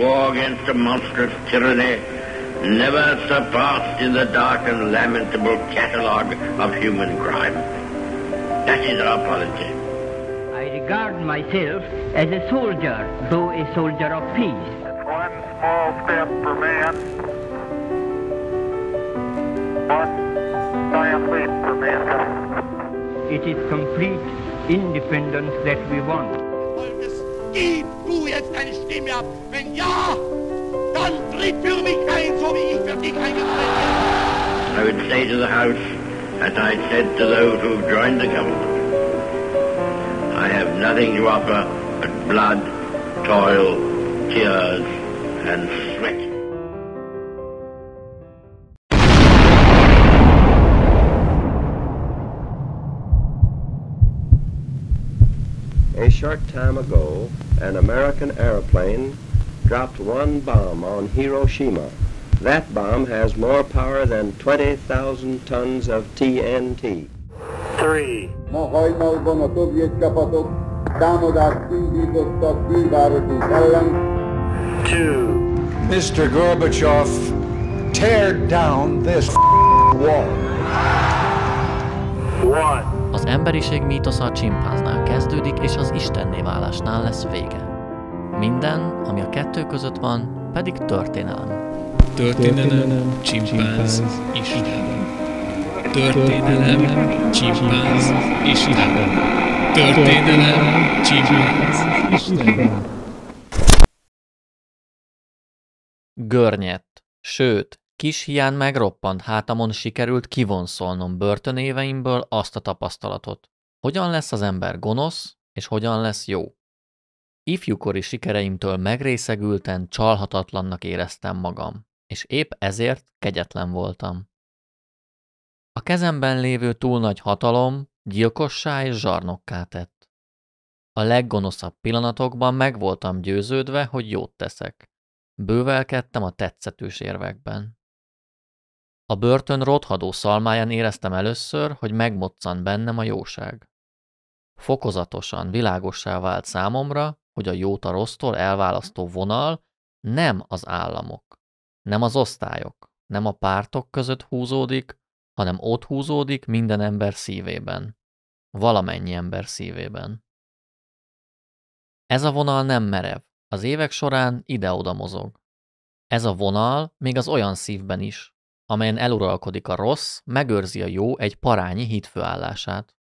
war against a monstrous tyranny never surpassed in the dark and lamentable catalogue of human crime. That is our policy. I regard myself as a soldier, though a soldier of peace. It's one small step for man, one giant leap for mankind. It is complete independence that we want. Gib du jetzt deine Stimme ab. Wenn ja, dann tritt für mich ein, so wie ich für dich eingetreten bin. I would say to the House, as I said to those who joined the government, I have nothing to offer but blood, toil, tears, and sweat. A short time ago, an American airplane dropped one bomb on Hiroshima. That bomb has more power than 20,000 tons of TNT. Three. Two. Mr. Gorbachev, tear down this wall. One. Az emberiség mítosza a csimpánznál kezdődik, és az istenné válásnál lesz vége. Minden, ami a kettő között van, pedig történelem. Történelem, csimpánz, Isten. Történelem, csimpánz, Isten. Történelem, csimpánz, Isten. Görnyet, sőt, Kis hián megroppant hátamon sikerült kivonszolnom börtönéveimből azt a tapasztalatot. Hogyan lesz az ember gonosz, és hogyan lesz jó? Ifjúkori sikereimtől megrészegülten csalhatatlannak éreztem magam, és épp ezért kegyetlen voltam. A kezemben lévő túl nagy hatalom gyilkossá és zsarnokká tett. A leggonoszabb pillanatokban meg voltam győződve, hogy jót teszek. Bővelkedtem a tetszetős érvekben. A börtön rothadó szalmáján éreztem először, hogy megmoczan bennem a jóság. Fokozatosan világossá vált számomra, hogy a jót a rossztól elválasztó vonal nem az államok, nem az osztályok, nem a pártok között húzódik, hanem ott húzódik minden ember szívében. Valamennyi ember szívében. Ez a vonal nem merev, az évek során ide-oda mozog. Ez a vonal még az olyan szívben is, amelyen eluralkodik a rossz, megőrzi a jó egy parányi hitfőállását.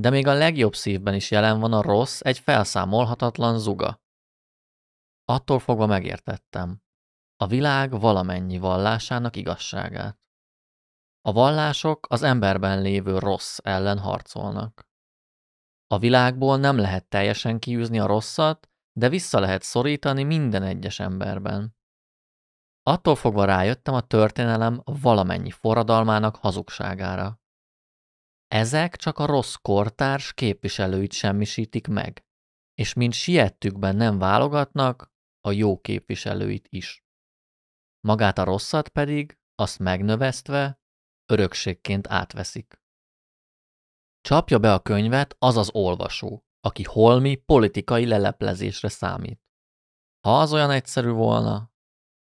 De még a legjobb szívben is jelen van a rossz, egy felszámolhatatlan zuga. Attól fogva megértettem. A világ valamennyi vallásának igazságát. A vallások az emberben lévő rossz ellen harcolnak. A világból nem lehet teljesen kiűzni a rosszat, de vissza lehet szorítani minden egyes emberben. Attól fogva rájöttem a történelem valamennyi forradalmának hazugságára. Ezek csak a rossz kortárs képviselőit semmisítik meg, és mint siettükben nem válogatnak, a jó képviselőit is. Magát a rosszat pedig, azt megnövesztve, örökségként átveszik. Csapja be a könyvet az az olvasó, aki holmi politikai leleplezésre számít. Ha az olyan egyszerű volna,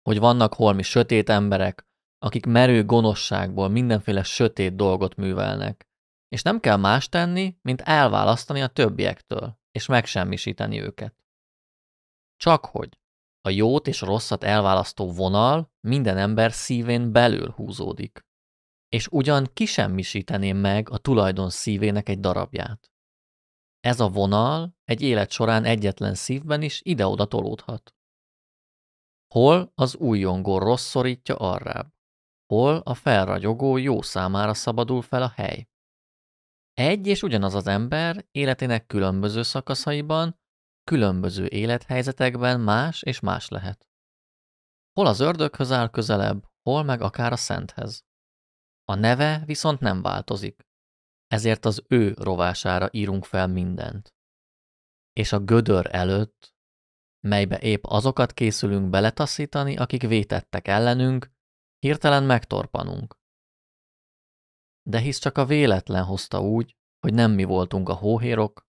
hogy vannak holmi sötét emberek, akik merő gonoszságból mindenféle sötét dolgot művelnek. És nem kell más tenni, mint elválasztani a többiektől, és megsemmisíteni őket. Csak hogy a jót és rosszat elválasztó vonal minden ember szívén belül húzódik. És ugyan kisemmisíteném meg a tulajdon szívének egy darabját. Ez a vonal egy élet során egyetlen szívben is ide-oda tolódhat. Hol az újongó rossz szorítja arrább, hol a felragyogó jó számára szabadul fel a hely. Egy és ugyanaz az ember életének különböző szakaszaiban, különböző élethelyzetekben más és más lehet. Hol az ördöghöz áll közelebb, hol meg akár a szenthez. A neve viszont nem változik, ezért az ő rovására írunk fel mindent. És a gödör előtt melybe épp azokat készülünk beletaszítani, akik vétettek ellenünk, hirtelen megtorpanunk. De hisz csak a véletlen hozta úgy, hogy nem mi voltunk a hóhérok,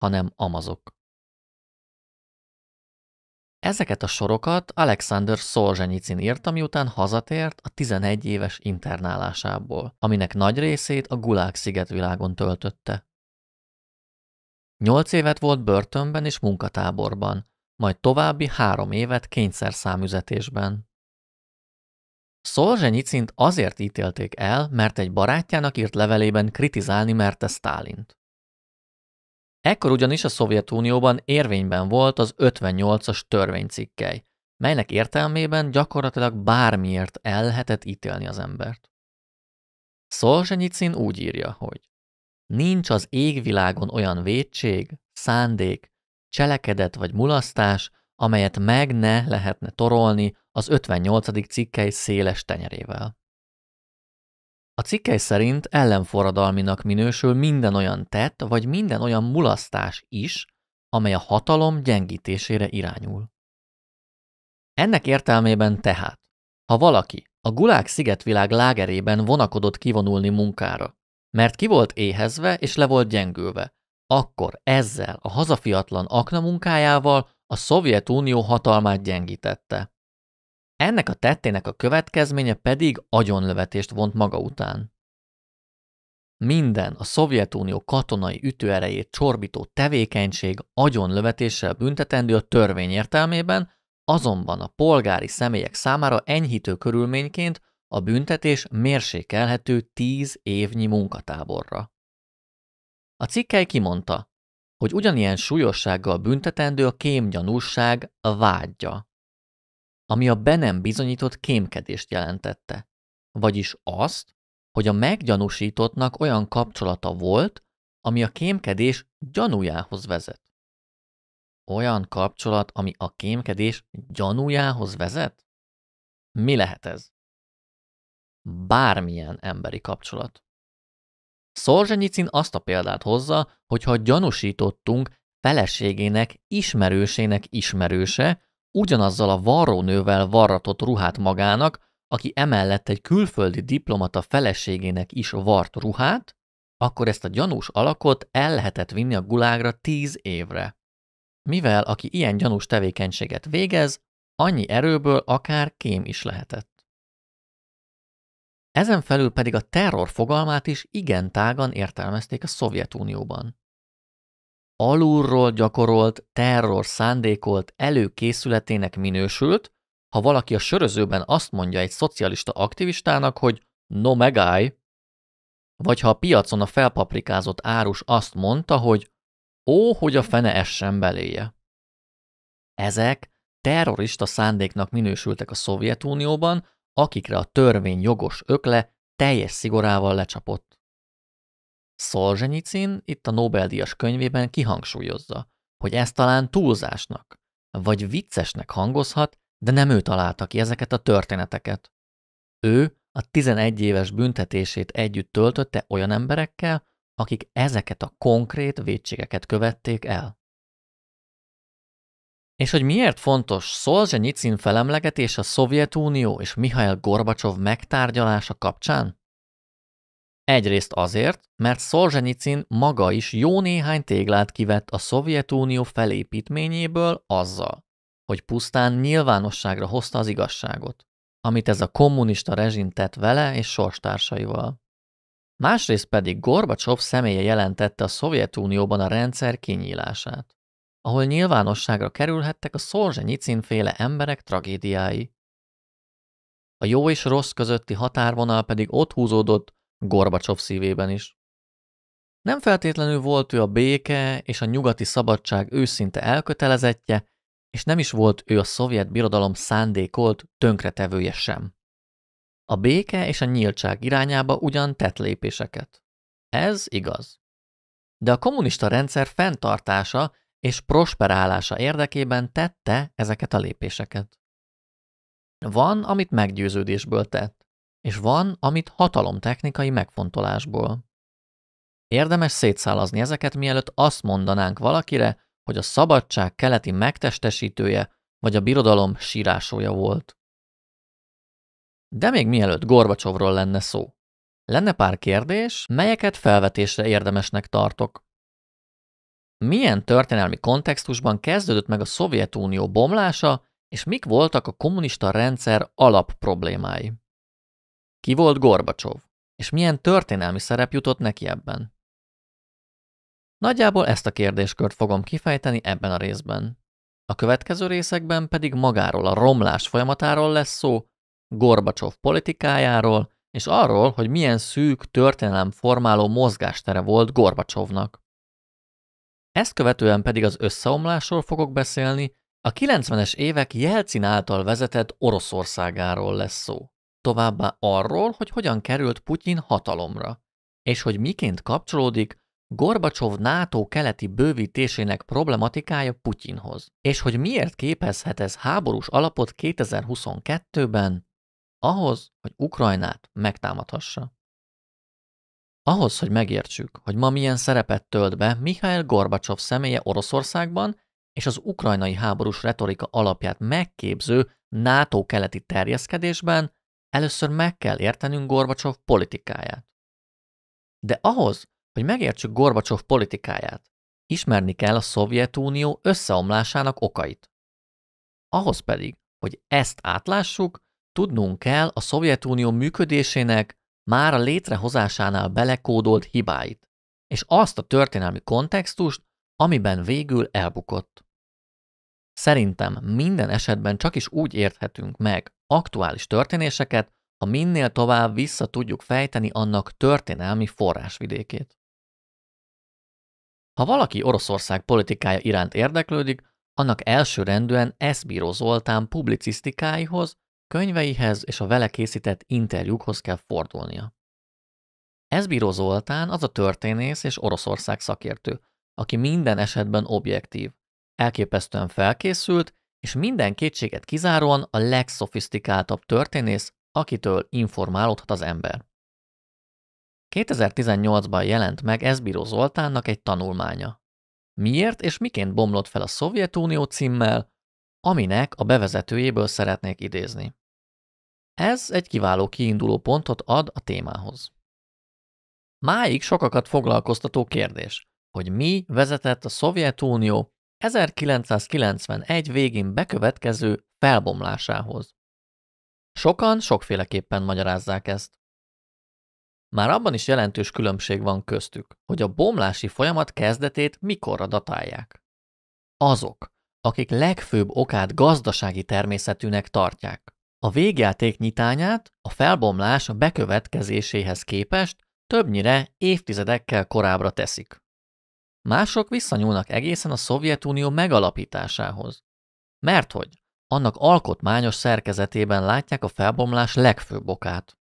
hanem amazok. Ezeket a sorokat Alexander Szolzsenyicin írta, miután hazatért a 11 éves internálásából, aminek nagy részét a Gulág szigetvilágon töltötte. Nyolc évet volt börtönben és munkatáborban, majd további három évet számüzetésben. Szolzsenyicint azért ítélték el, mert egy barátjának írt levelében kritizálni merte Sztálint. Ekkor ugyanis a Szovjetunióban érvényben volt az 58-as törvénycikkely, melynek értelmében gyakorlatilag bármiért el lehetett ítélni az embert. Szolzsenyicin úgy írja, hogy Nincs az égvilágon olyan vétség, szándék, cselekedet vagy mulasztás, amelyet meg ne lehetne torolni az 58. cikkely széles tenyerével. A cikkely szerint ellenforradalminak minősül minden olyan tett, vagy minden olyan mulasztás is, amely a hatalom gyengítésére irányul. Ennek értelmében tehát, ha valaki a gulák szigetvilág lágerében vonakodott kivonulni munkára, mert ki volt éhezve és le volt gyengülve, akkor ezzel a hazafiatlan akna munkájával a Szovjetunió hatalmát gyengítette. Ennek a tettének a következménye pedig agyonlövetést vont maga után. Minden a Szovjetunió katonai ütőerejét csorbító tevékenység agyonlövetéssel büntetendő a törvény értelmében, azonban a polgári személyek számára enyhítő körülményként a büntetés mérsékelhető 10 évnyi munkatáborra. A cikkely kimondta, hogy ugyanilyen súlyossággal büntetendő a kémgyanúság a vágya, ami a be nem bizonyított kémkedést jelentette, vagyis azt, hogy a meggyanúsítottnak olyan kapcsolata volt, ami a kémkedés gyanújához vezet. Olyan kapcsolat, ami a kémkedés gyanújához vezet? Mi lehet ez? Bármilyen emberi kapcsolat. Szolzsenyicin azt a példát hozza, hogy ha gyanúsítottunk feleségének ismerősének ismerőse, ugyanazzal a varrónővel varratott ruhát magának, aki emellett egy külföldi diplomata feleségének is vart ruhát, akkor ezt a gyanús alakot el lehetett vinni a gulágra tíz évre. Mivel aki ilyen gyanús tevékenységet végez, annyi erőből akár kém is lehetett. Ezen felül pedig a terror fogalmát is igen tágan értelmezték a Szovjetunióban. Alulról gyakorolt, terror szándékolt előkészületének minősült, ha valaki a sörözőben azt mondja egy szocialista aktivistának, hogy no megállj, vagy ha a piacon a felpaprikázott árus azt mondta, hogy ó, hogy a fene essen beléje. Ezek terrorista szándéknak minősültek a Szovjetunióban, akikre a törvény jogos ökle teljes szigorával lecsapott. Szolzsenyicin itt a Nobel-díjas könyvében kihangsúlyozza, hogy ez talán túlzásnak, vagy viccesnek hangozhat, de nem ő találta ki ezeket a történeteket. Ő a 11 éves büntetését együtt töltötte olyan emberekkel, akik ezeket a konkrét vétségeket követték el. És hogy miért fontos Szolzsenyicin felemlegetés a Szovjetunió és Mihail Gorbacsov megtárgyalása kapcsán? Egyrészt azért, mert Szolzsenyicin maga is jó néhány téglát kivett a Szovjetunió felépítményéből azzal, hogy pusztán nyilvánosságra hozta az igazságot, amit ez a kommunista rezsim tett vele és sorstársaival. Másrészt pedig Gorbacsov személye jelentette a Szovjetunióban a rendszer kinyílását ahol nyilvánosságra kerülhettek a Szolzsenyicin féle emberek tragédiái. A jó és rossz közötti határvonal pedig ott húzódott Gorbacsov szívében is. Nem feltétlenül volt ő a béke és a nyugati szabadság őszinte elkötelezettje, és nem is volt ő a szovjet birodalom szándékolt tönkretevője sem. A béke és a nyíltság irányába ugyan tett lépéseket. Ez igaz. De a kommunista rendszer fenntartása és prosperálása érdekében tette ezeket a lépéseket. Van, amit meggyőződésből tett, és van, amit hatalomtechnikai megfontolásból. Érdemes szétszálazni ezeket, mielőtt azt mondanánk valakire, hogy a szabadság keleti megtestesítője vagy a birodalom sírásója volt. De még mielőtt Gorbacsovról lenne szó, lenne pár kérdés, melyeket felvetésre érdemesnek tartok milyen történelmi kontextusban kezdődött meg a Szovjetunió bomlása, és mik voltak a kommunista rendszer alapproblémái. Ki volt Gorbacsov, és milyen történelmi szerep jutott neki ebben? Nagyjából ezt a kérdéskört fogom kifejteni ebben a részben. A következő részekben pedig magáról a romlás folyamatáról lesz szó, Gorbacsov politikájáról, és arról, hogy milyen szűk történelem formáló mozgástere volt Gorbacsovnak. Ezt követően pedig az összeomlásról fogok beszélni, a 90-es évek Jelcin által vezetett Oroszországáról lesz szó. Továbbá arról, hogy hogyan került Putyin hatalomra, és hogy miként kapcsolódik Gorbacsov NATO keleti bővítésének problematikája Putyinhoz, és hogy miért képezhet ez háborús alapot 2022-ben ahhoz, hogy Ukrajnát megtámadhassa. Ahhoz, hogy megértsük, hogy ma milyen szerepet tölt be Mihail Gorbacsov személye Oroszországban és az ukrajnai háborús retorika alapját megképző NATO keleti terjeszkedésben, először meg kell értenünk Gorbacsov politikáját. De ahhoz, hogy megértsük Gorbacsov politikáját, ismerni kell a Szovjetunió összeomlásának okait. Ahhoz pedig, hogy ezt átlássuk, tudnunk kell a Szovjetunió működésének már a létrehozásánál belekódolt hibáit, és azt a történelmi kontextust, amiben végül elbukott. Szerintem minden esetben csak is úgy érthetünk meg aktuális történéseket, ha minél tovább vissza tudjuk fejteni annak történelmi forrásvidékét. Ha valaki Oroszország politikája iránt érdeklődik, annak elsőrendűen Eszbíró Zoltán publicisztikáihoz Könyveihez és a vele készített interjúkhoz kell fordulnia. Ez Bíró Zoltán az a történész és Oroszország szakértő, aki minden esetben objektív, elképesztően felkészült, és minden kétséget kizáróan a legszofisztikáltabb történész, akitől informálódhat az ember. 2018-ban jelent meg Ezbíró Zoltánnak egy tanulmánya. Miért és miként bomlott fel a Szovjetunió címmel, aminek a bevezetőjéből szeretnék idézni. Ez egy kiváló kiinduló pontot ad a témához. Máig sokakat foglalkoztató kérdés, hogy mi vezetett a Szovjetunió 1991 végén bekövetkező felbomlásához. Sokan sokféleképpen magyarázzák ezt. Már abban is jelentős különbség van köztük, hogy a bomlási folyamat kezdetét mikorra datálják. Azok, akik legfőbb okát gazdasági természetűnek tartják. A végjáték nyitányát a felbomlás bekövetkezéséhez képest többnyire évtizedekkel korábbra teszik. Mások visszanyúlnak egészen a Szovjetunió megalapításához. Mert hogy annak alkotmányos szerkezetében látják a felbomlás legfőbb okát.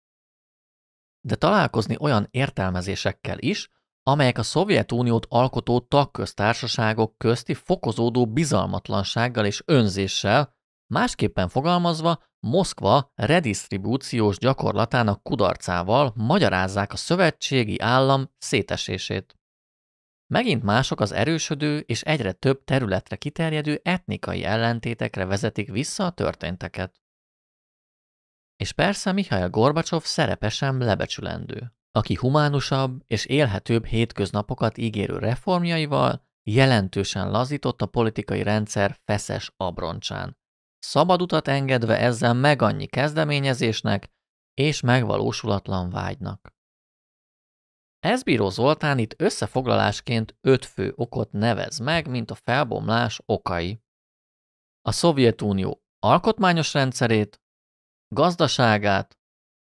De találkozni olyan értelmezésekkel is, amelyek a Szovjetuniót alkotó tagköztársaságok közti fokozódó bizalmatlansággal és önzéssel, másképpen fogalmazva Moszkva redistribúciós gyakorlatának kudarcával magyarázzák a szövetségi állam szétesését. Megint mások az erősödő és egyre több területre kiterjedő etnikai ellentétekre vezetik vissza a történteket. És persze Mihály Gorbacsov szerepe sem lebecsülendő aki humánusabb és élhetőbb hétköznapokat ígérő reformjaival jelentősen lazított a politikai rendszer feszes abroncsán. Szabad utat engedve ezzel meg annyi kezdeményezésnek és megvalósulatlan vágynak. Ezbíró Zoltán itt összefoglalásként öt fő okot nevez meg, mint a felbomlás okai. A Szovjetunió alkotmányos rendszerét, gazdaságát,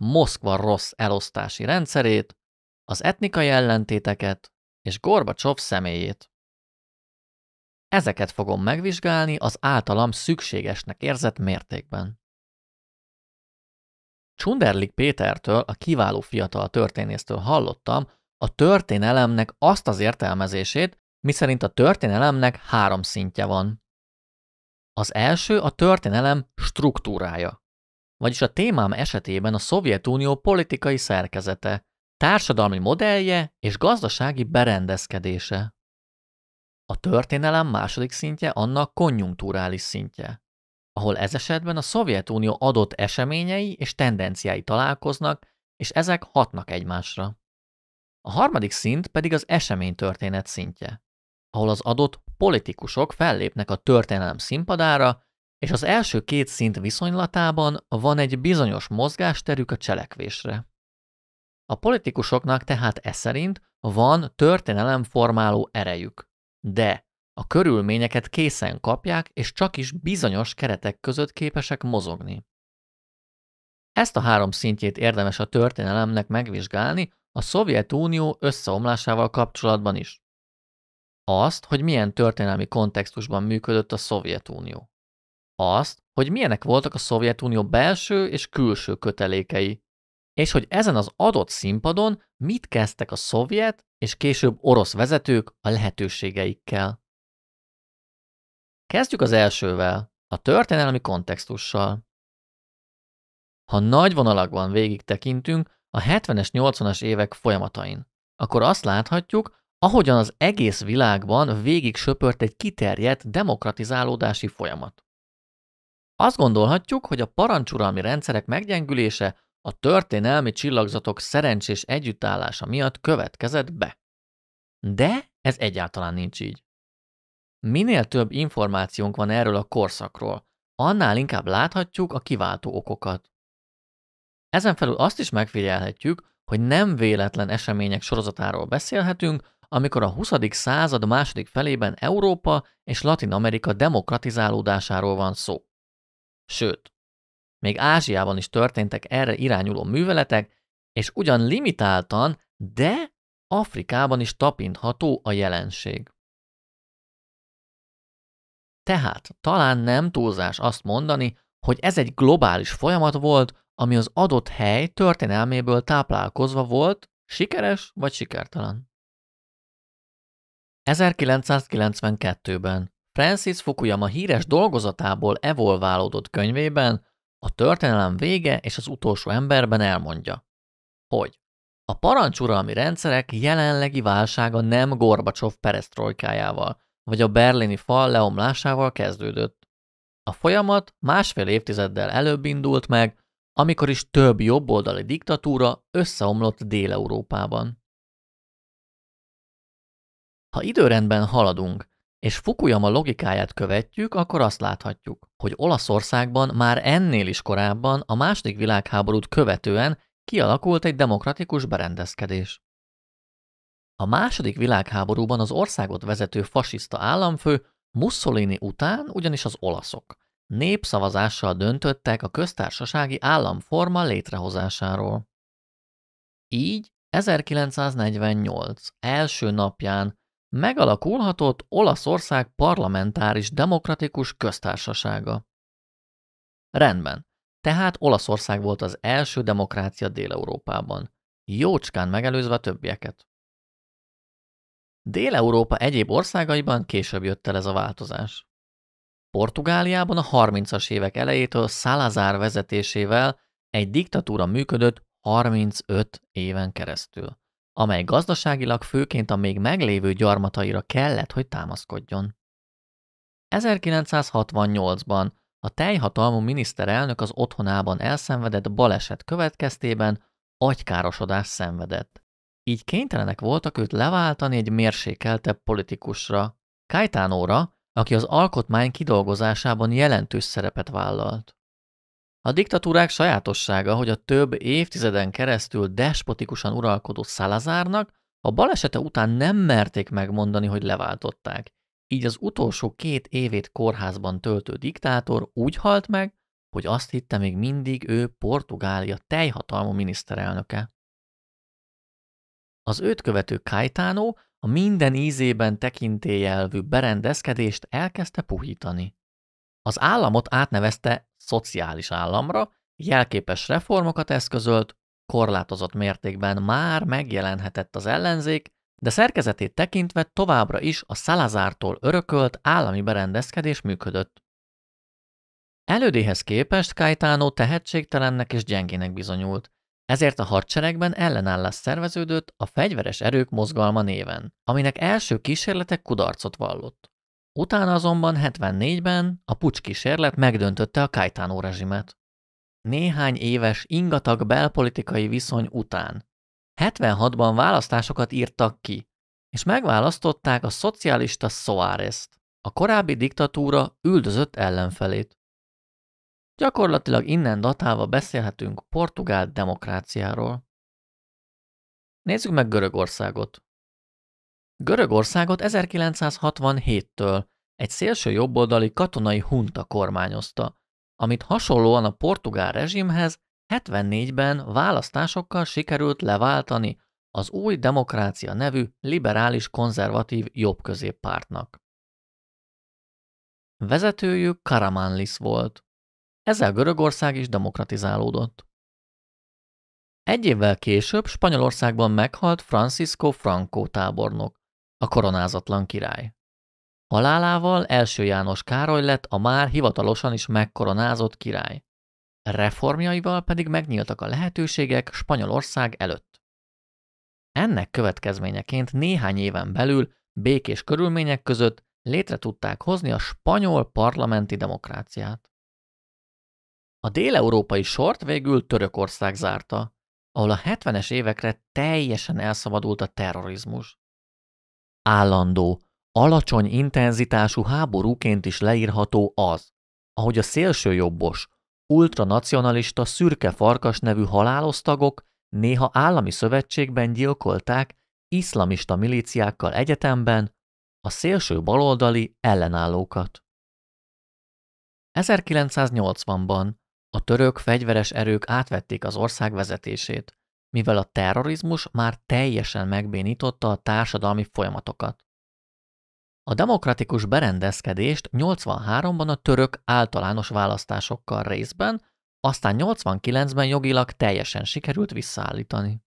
Moszkva rossz elosztási rendszerét, az etnikai ellentéteket és Gorbacsov személyét. Ezeket fogom megvizsgálni az általam szükségesnek érzett mértékben. Csunderlik Pétertől, a kiváló fiatal történésztől hallottam a történelemnek azt az értelmezését, miszerint a történelemnek három szintje van. Az első a történelem struktúrája vagyis a témám esetében a Szovjetunió politikai szerkezete, társadalmi modellje és gazdasági berendezkedése. A történelem második szintje annak konjunkturális szintje, ahol ez esetben a Szovjetunió adott eseményei és tendenciái találkoznak, és ezek hatnak egymásra. A harmadik szint pedig az eseménytörténet szintje, ahol az adott politikusok fellépnek a történelem színpadára, és az első két szint viszonylatában van egy bizonyos mozgásterük a cselekvésre. A politikusoknak tehát e szerint van formáló erejük, de a körülményeket készen kapják, és csak is bizonyos keretek között képesek mozogni. Ezt a három szintjét érdemes a történelemnek megvizsgálni a Szovjetunió összeomlásával kapcsolatban is. Azt, hogy milyen történelmi kontextusban működött a Szovjetunió azt, hogy milyenek voltak a Szovjetunió belső és külső kötelékei, és hogy ezen az adott színpadon mit kezdtek a szovjet és később orosz vezetők a lehetőségeikkel. Kezdjük az elsővel, a történelmi kontextussal. Ha nagy vonalakban végig tekintünk a 70-es, 80-as évek folyamatain, akkor azt láthatjuk, ahogyan az egész világban végig söpört egy kiterjedt demokratizálódási folyamat. Azt gondolhatjuk, hogy a parancsuralmi rendszerek meggyengülése a történelmi csillagzatok szerencsés együttállása miatt következett be. De ez egyáltalán nincs így. Minél több információnk van erről a korszakról, annál inkább láthatjuk a kiváltó okokat. Ezen felül azt is megfigyelhetjük, hogy nem véletlen események sorozatáról beszélhetünk, amikor a 20. század második felében Európa és Latin Amerika demokratizálódásáról van szó. Sőt, még Ázsiában is történtek erre irányuló műveletek, és ugyan limitáltan, de Afrikában is tapintható a jelenség. Tehát talán nem túlzás azt mondani, hogy ez egy globális folyamat volt, ami az adott hely történelméből táplálkozva volt, sikeres vagy sikertelen. 1992-ben Francis Fukuyama híres dolgozatából evolválódott könyvében a történelem vége és az utolsó emberben elmondja, hogy a parancsuralmi rendszerek jelenlegi válsága nem Gorbacsov perestrojkájával, vagy a berlini fal leomlásával kezdődött. A folyamat másfél évtizeddel előbb indult meg, amikor is több jobboldali diktatúra összeomlott Dél-Európában. Ha időrendben haladunk, és Fukuyama logikáját követjük, akkor azt láthatjuk, hogy Olaszországban már ennél is korábban a második világháborút követően kialakult egy demokratikus berendezkedés. A második világháborúban az országot vezető fasiszta államfő Mussolini után ugyanis az olaszok népszavazással döntöttek a köztársasági államforma létrehozásáról. Így 1948 első napján megalakulhatott Olaszország parlamentáris demokratikus köztársasága. Rendben, tehát Olaszország volt az első demokrácia Dél-Európában, jócskán megelőzve a többieket. Dél-Európa egyéb országaiban később jött el ez a változás. Portugáliában a 30-as évek elejétől Salazar vezetésével egy diktatúra működött 35 éven keresztül amely gazdaságilag főként a még meglévő gyarmataira kellett, hogy támaszkodjon. 1968-ban a teljhatalmú miniszterelnök az otthonában elszenvedett baleset következtében agykárosodás szenvedett. Így kénytelenek voltak őt leváltani egy mérsékeltebb politikusra, Kajtánóra, aki az alkotmány kidolgozásában jelentős szerepet vállalt. A diktatúrák sajátossága, hogy a több évtizeden keresztül despotikusan uralkodó Szalazárnak a balesete után nem merték megmondani, hogy leváltották. Így az utolsó két évét kórházban töltő diktátor úgy halt meg, hogy azt hitte még mindig ő Portugália teljhatalmú miniszterelnöke. Az őt követő Kajtánó a minden ízében tekintélyelvű berendezkedést elkezdte puhítani. Az államot átnevezte szociális államra, jelképes reformokat eszközölt, korlátozott mértékben már megjelenhetett az ellenzék, de szerkezetét tekintve továbbra is a Szalazártól örökölt állami berendezkedés működött. Elődéhez képest Kajtánó tehetségtelennek és gyengének bizonyult, ezért a hadseregben ellenállás szerveződött a fegyveres erők mozgalma néven, aminek első kísérletek kudarcot vallott. Utána azonban 74-ben a pucs kísérlet megdöntötte a Kajtánó rezsimet. Néhány éves ingatag belpolitikai viszony után 76-ban választásokat írtak ki, és megválasztották a szocialista Soares-t, a korábbi diktatúra üldözött ellenfelét. Gyakorlatilag innen datálva beszélhetünk portugál demokráciáról. Nézzük meg Görögországot. Görögországot 1967-től egy szélső jobboldali katonai hunta kormányozta, amit hasonlóan a portugál rezsimhez 74-ben választásokkal sikerült leváltani az új demokrácia nevű liberális konzervatív jobbközéppártnak. Vezetőjük Karamanlis volt. Ezzel Görögország is demokratizálódott. Egy évvel később Spanyolországban meghalt Francisco Franco tábornok, a koronázatlan király. Halálával első János Károly lett a már hivatalosan is megkoronázott király. Reformjaival pedig megnyíltak a lehetőségek Spanyolország előtt. Ennek következményeként néhány éven belül békés körülmények között létre tudták hozni a spanyol parlamenti demokráciát. A déleurópai sort végül Törökország zárta, ahol a 70-es évekre teljesen elszabadult a terrorizmus. Állandó, alacsony intenzitású háborúként is leírható az, ahogy a szélsőjobbos, ultranacionalista szürke farkas nevű halálosztagok néha állami szövetségben gyilkolták iszlamista milíciákkal egyetemben a szélső baloldali ellenállókat. 1980-ban a török fegyveres erők átvették az ország vezetését mivel a terrorizmus már teljesen megbénította a társadalmi folyamatokat. A demokratikus berendezkedést 83-ban a török általános választásokkal részben, aztán 89-ben jogilag teljesen sikerült visszaállítani.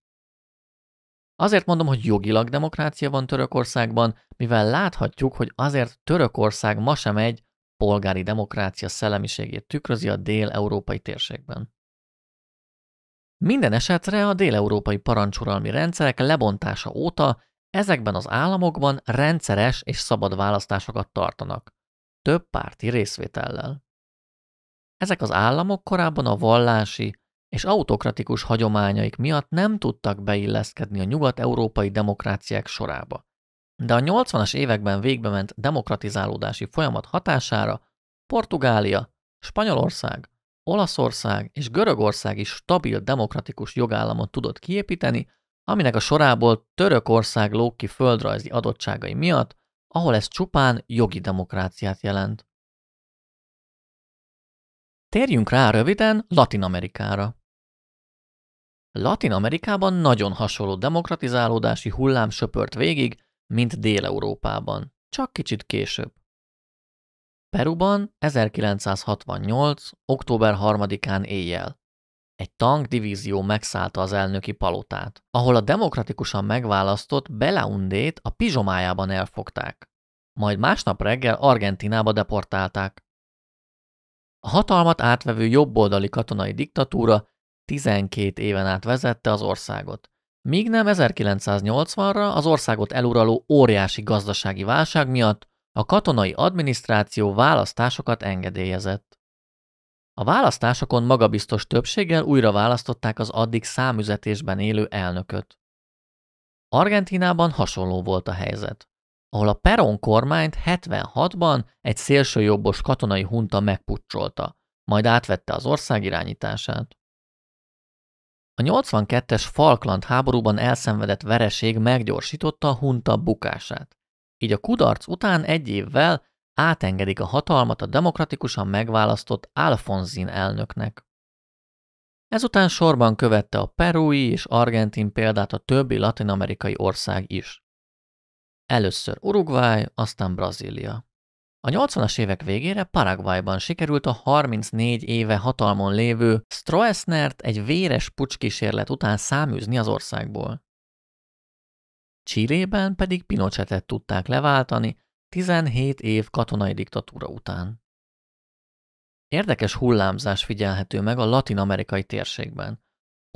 Azért mondom, hogy jogilag demokrácia van Törökországban, mivel láthatjuk, hogy azért Törökország ma sem egy polgári demokrácia szellemiségét tükrözi a dél-európai térségben. Minden esetre a déleurópai parancsuralmi rendszerek lebontása óta ezekben az államokban rendszeres és szabad választásokat tartanak, több párti részvétellel. Ezek az államok korábban a vallási és autokratikus hagyományaik miatt nem tudtak beilleszkedni a nyugat-európai demokráciák sorába. De a 80-as években végbement demokratizálódási folyamat hatására Portugália, Spanyolország, Olaszország és Görögország is stabil demokratikus jogállamot tudott kiépíteni, aminek a sorából Törökország lók ki földrajzi adottságai miatt, ahol ez csupán jogi demokráciát jelent. Térjünk rá röviden Latin Amerikára. Latin Amerikában nagyon hasonló demokratizálódási hullám söpört végig, mint Dél-Európában, csak kicsit később. Peruban 1968. október 3-án éjjel. Egy tankdivízió megszállta az elnöki palotát, ahol a demokratikusan megválasztott Belaundét a pizsomájában elfogták. Majd másnap reggel Argentinába deportálták. A hatalmat átvevő jobboldali katonai diktatúra 12 éven át vezette az országot, míg nem 1980-ra az országot eluraló óriási gazdasági válság miatt a katonai adminisztráció választásokat engedélyezett. A választásokon magabiztos többséggel újra választották az addig számüzetésben élő elnököt. Argentinában hasonló volt a helyzet, ahol a Peron kormányt 76-ban egy szélsőjobbos katonai hunta megpucsolta, majd átvette az ország irányítását. A 82-es Falkland háborúban elszenvedett vereség meggyorsította a hunta bukását, így a kudarc után egy évvel átengedik a hatalmat a demokratikusan megválasztott Alfonzin elnöknek. Ezután sorban követte a perui és argentin példát a többi latinamerikai ország is. Először Uruguay, aztán Brazília. A 80-as évek végére Paraguayban sikerült a 34 éve hatalmon lévő Stroessnert egy véres pucskísérlet után száműzni az országból. Csillében pedig Pinochetet tudták leváltani 17 év katonai diktatúra után. Érdekes hullámzás figyelhető meg a latin-amerikai térségben.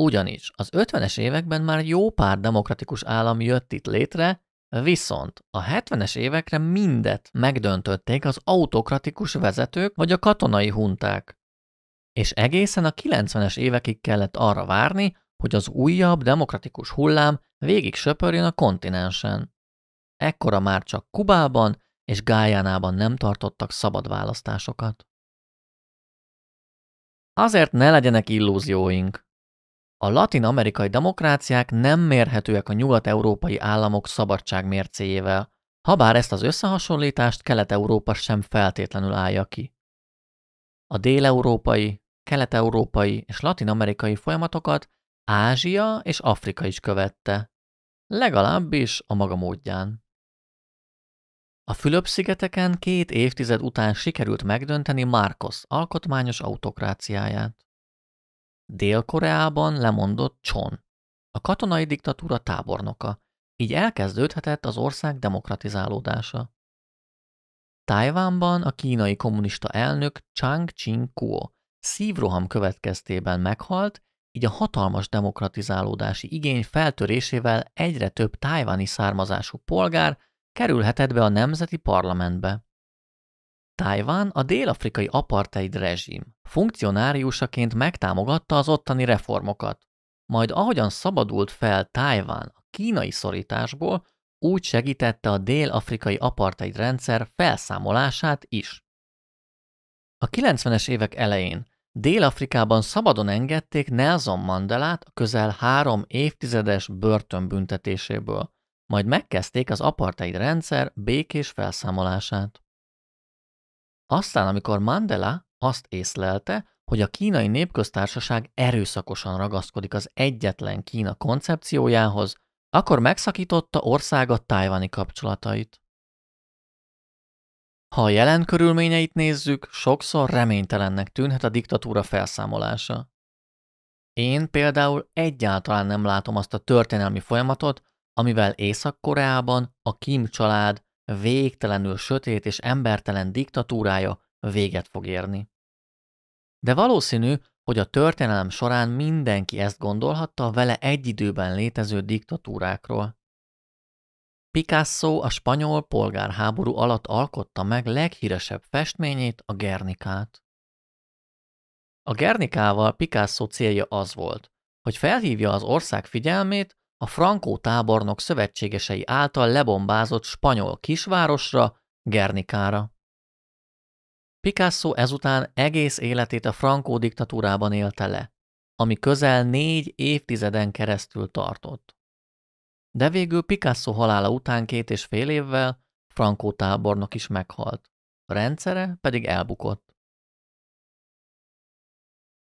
Ugyanis az 50-es években már jó pár demokratikus állam jött itt létre, viszont a 70-es évekre mindet megdöntötték az autokratikus vezetők vagy a katonai hunták. És egészen a 90-es évekig kellett arra várni, hogy az újabb demokratikus hullám végig söpörjön a kontinensen. Ekkora már csak Kubában és Gájánában nem tartottak szabad választásokat. Azért ne legyenek illúzióink. A latin-amerikai demokráciák nem mérhetőek a nyugat-európai államok szabadság mércéjével, habár ezt az összehasonlítást Kelet-Európa sem feltétlenül állja ki. A déleurópai, kelet-európai és latin-amerikai folyamatokat Ázsia és Afrika is követte, legalábbis a maga módján. A Fülöp-szigeteken két évtized után sikerült megdönteni Márkosz alkotmányos autokráciáját. Dél-Koreában lemondott Chon, a katonai diktatúra tábornoka, így elkezdődhetett az ország demokratizálódása. Tájvánban a kínai kommunista elnök Chang Ching-kuo szívroham következtében meghalt, így a hatalmas demokratizálódási igény feltörésével egyre több tájvani származású polgár kerülhetett be a nemzeti parlamentbe. Tájván a dél-afrikai apartheid rezsim funkcionáriusaként megtámogatta az ottani reformokat, majd ahogyan szabadult fel Tájván a kínai szorításból, úgy segítette a dél-afrikai apartheid rendszer felszámolását is. A 90-es évek elején Dél-Afrikában szabadon engedték Nelson Mandelát a közel három évtizedes börtönbüntetéséből, majd megkezdték az apartheid rendszer békés felszámolását. Aztán, amikor Mandela azt észlelte, hogy a kínai népköztársaság erőszakosan ragaszkodik az egyetlen Kína koncepciójához, akkor megszakította országa tájvani kapcsolatait. Ha a jelen körülményeit nézzük, sokszor reménytelennek tűnhet a diktatúra felszámolása. Én például egyáltalán nem látom azt a történelmi folyamatot, amivel Észak-Koreában a Kim család végtelenül sötét és embertelen diktatúrája véget fog érni. De valószínű, hogy a történelem során mindenki ezt gondolhatta a vele egy időben létező diktatúrákról. Picasso a spanyol polgárháború alatt alkotta meg leghíresebb festményét, a Gernikát. A Gernikával Picasso célja az volt, hogy felhívja az ország figyelmét a frankó tábornok szövetségesei által lebombázott spanyol kisvárosra, Gernikára. Picasso ezután egész életét a frankó diktatúrában élte le, ami közel négy évtizeden keresztül tartott. De végül Picasso halála után két és fél évvel Frankó tábornok is meghalt. A rendszere pedig elbukott.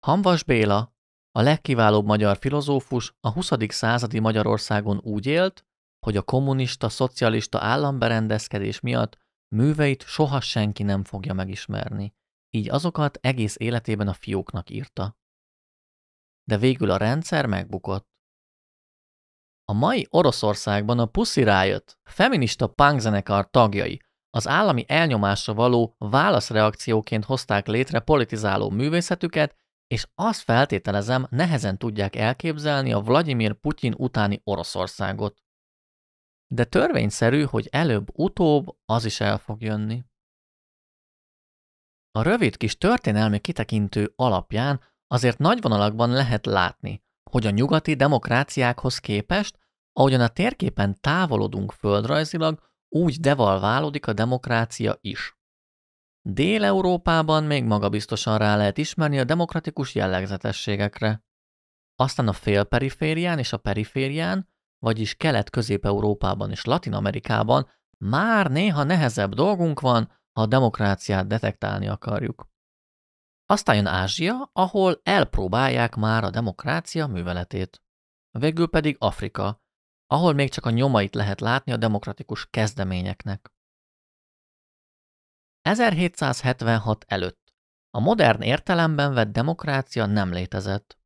Hamvas Béla, a legkiválóbb magyar filozófus a 20. századi Magyarországon úgy élt, hogy a kommunista, szocialista államberendezkedés miatt műveit soha senki nem fogja megismerni, így azokat egész életében a fióknak írta. De végül a rendszer megbukott. A mai Oroszországban a Pussy Riot feminista pangzenekar tagjai az állami elnyomásra való válaszreakcióként hozták létre politizáló művészetüket, és azt feltételezem nehezen tudják elképzelni a Vladimir Putyin utáni Oroszországot. De törvényszerű, hogy előbb-utóbb az is el fog jönni. A rövid kis történelmi kitekintő alapján azért nagy vonalakban lehet látni, hogy a nyugati demokráciákhoz képest, ahogyan a térképen távolodunk földrajzilag, úgy devalválódik a demokrácia is. Dél-Európában még magabiztosan rá lehet ismerni a demokratikus jellegzetességekre. Aztán a félperiférián és a periférián, vagyis Kelet-Közép-Európában és Latin-Amerikában már néha nehezebb dolgunk van, ha a demokráciát detektálni akarjuk. Aztán jön Ázsia, ahol elpróbálják már a demokrácia műveletét. Végül pedig Afrika, ahol még csak a nyomait lehet látni a demokratikus kezdeményeknek. 1776 előtt a modern értelemben vett demokrácia nem létezett.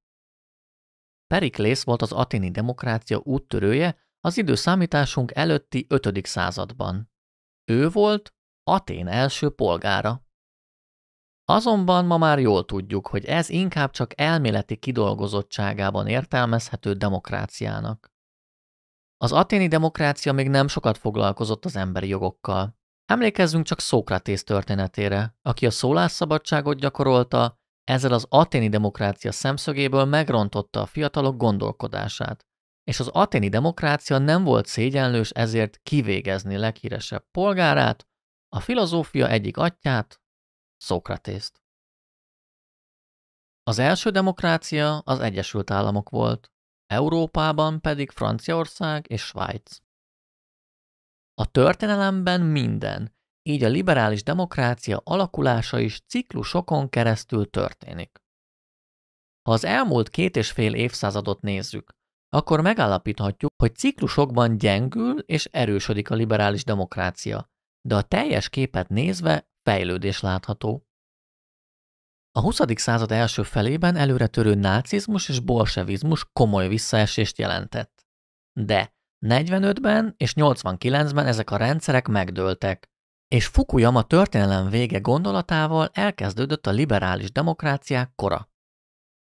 Periklész volt az atini demokrácia úttörője az időszámításunk előtti 5. században. Ő volt Atén első polgára. Azonban ma már jól tudjuk, hogy ez inkább csak elméleti kidolgozottságában értelmezhető demokráciának. Az aténi demokrácia még nem sokat foglalkozott az emberi jogokkal. Emlékezzünk csak Szókratész történetére, aki a szólásszabadságot gyakorolta, ezzel az aténi demokrácia szemszögéből megrontotta a fiatalok gondolkodását, és az aténi demokrácia nem volt szégyenlős ezért kivégezni leghíresebb polgárát, a filozófia egyik atyát, Szókratészt. Az első demokrácia az Egyesült Államok volt, Európában pedig Franciaország és Svájc. A történelemben minden, így a liberális demokrácia alakulása is ciklusokon keresztül történik. Ha az elmúlt két és fél évszázadot nézzük, akkor megállapíthatjuk, hogy ciklusokban gyengül és erősödik a liberális demokrácia, de a teljes képet nézve fejlődés látható. A 20. század első felében előretörő nácizmus és bolsevizmus komoly visszaesést jelentett. De 45-ben és 89-ben ezek a rendszerek megdőltek, és Fukuyama történelem vége gondolatával elkezdődött a liberális demokráciák kora.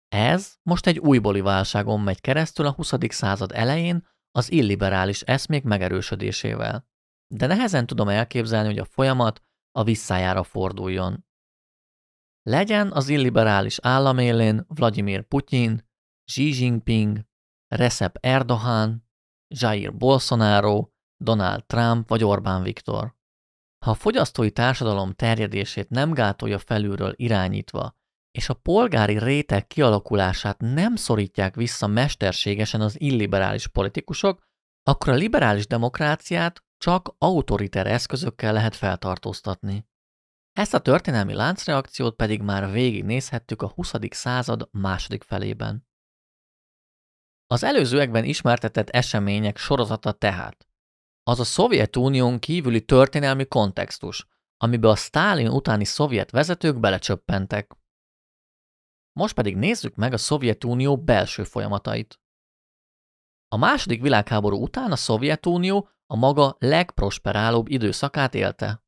Ez most egy újbóli válságon megy keresztül a 20. század elején az illiberális eszmék megerősödésével. De nehezen tudom elképzelni, hogy a folyamat a visszájára forduljon. Legyen az illiberális állam élén Vladimir Putyin, Xi Jinping, Recep Erdogan, Jair Bolsonaro, Donald Trump vagy Orbán Viktor. Ha a fogyasztói társadalom terjedését nem gátolja felülről irányítva, és a polgári réteg kialakulását nem szorítják vissza mesterségesen az illiberális politikusok, akkor a liberális demokráciát csak autoriter eszközökkel lehet feltartóztatni. Ezt a történelmi láncreakciót pedig már végignézhettük a 20. század második felében. Az előzőekben ismertetett események sorozata tehát. Az a Szovjetunión kívüli történelmi kontextus, amibe a Stálin utáni szovjet vezetők belecsöppentek. Most pedig nézzük meg a Szovjetunió belső folyamatait. A második világháború után a Szovjetunió a maga legprosperálóbb időszakát élte.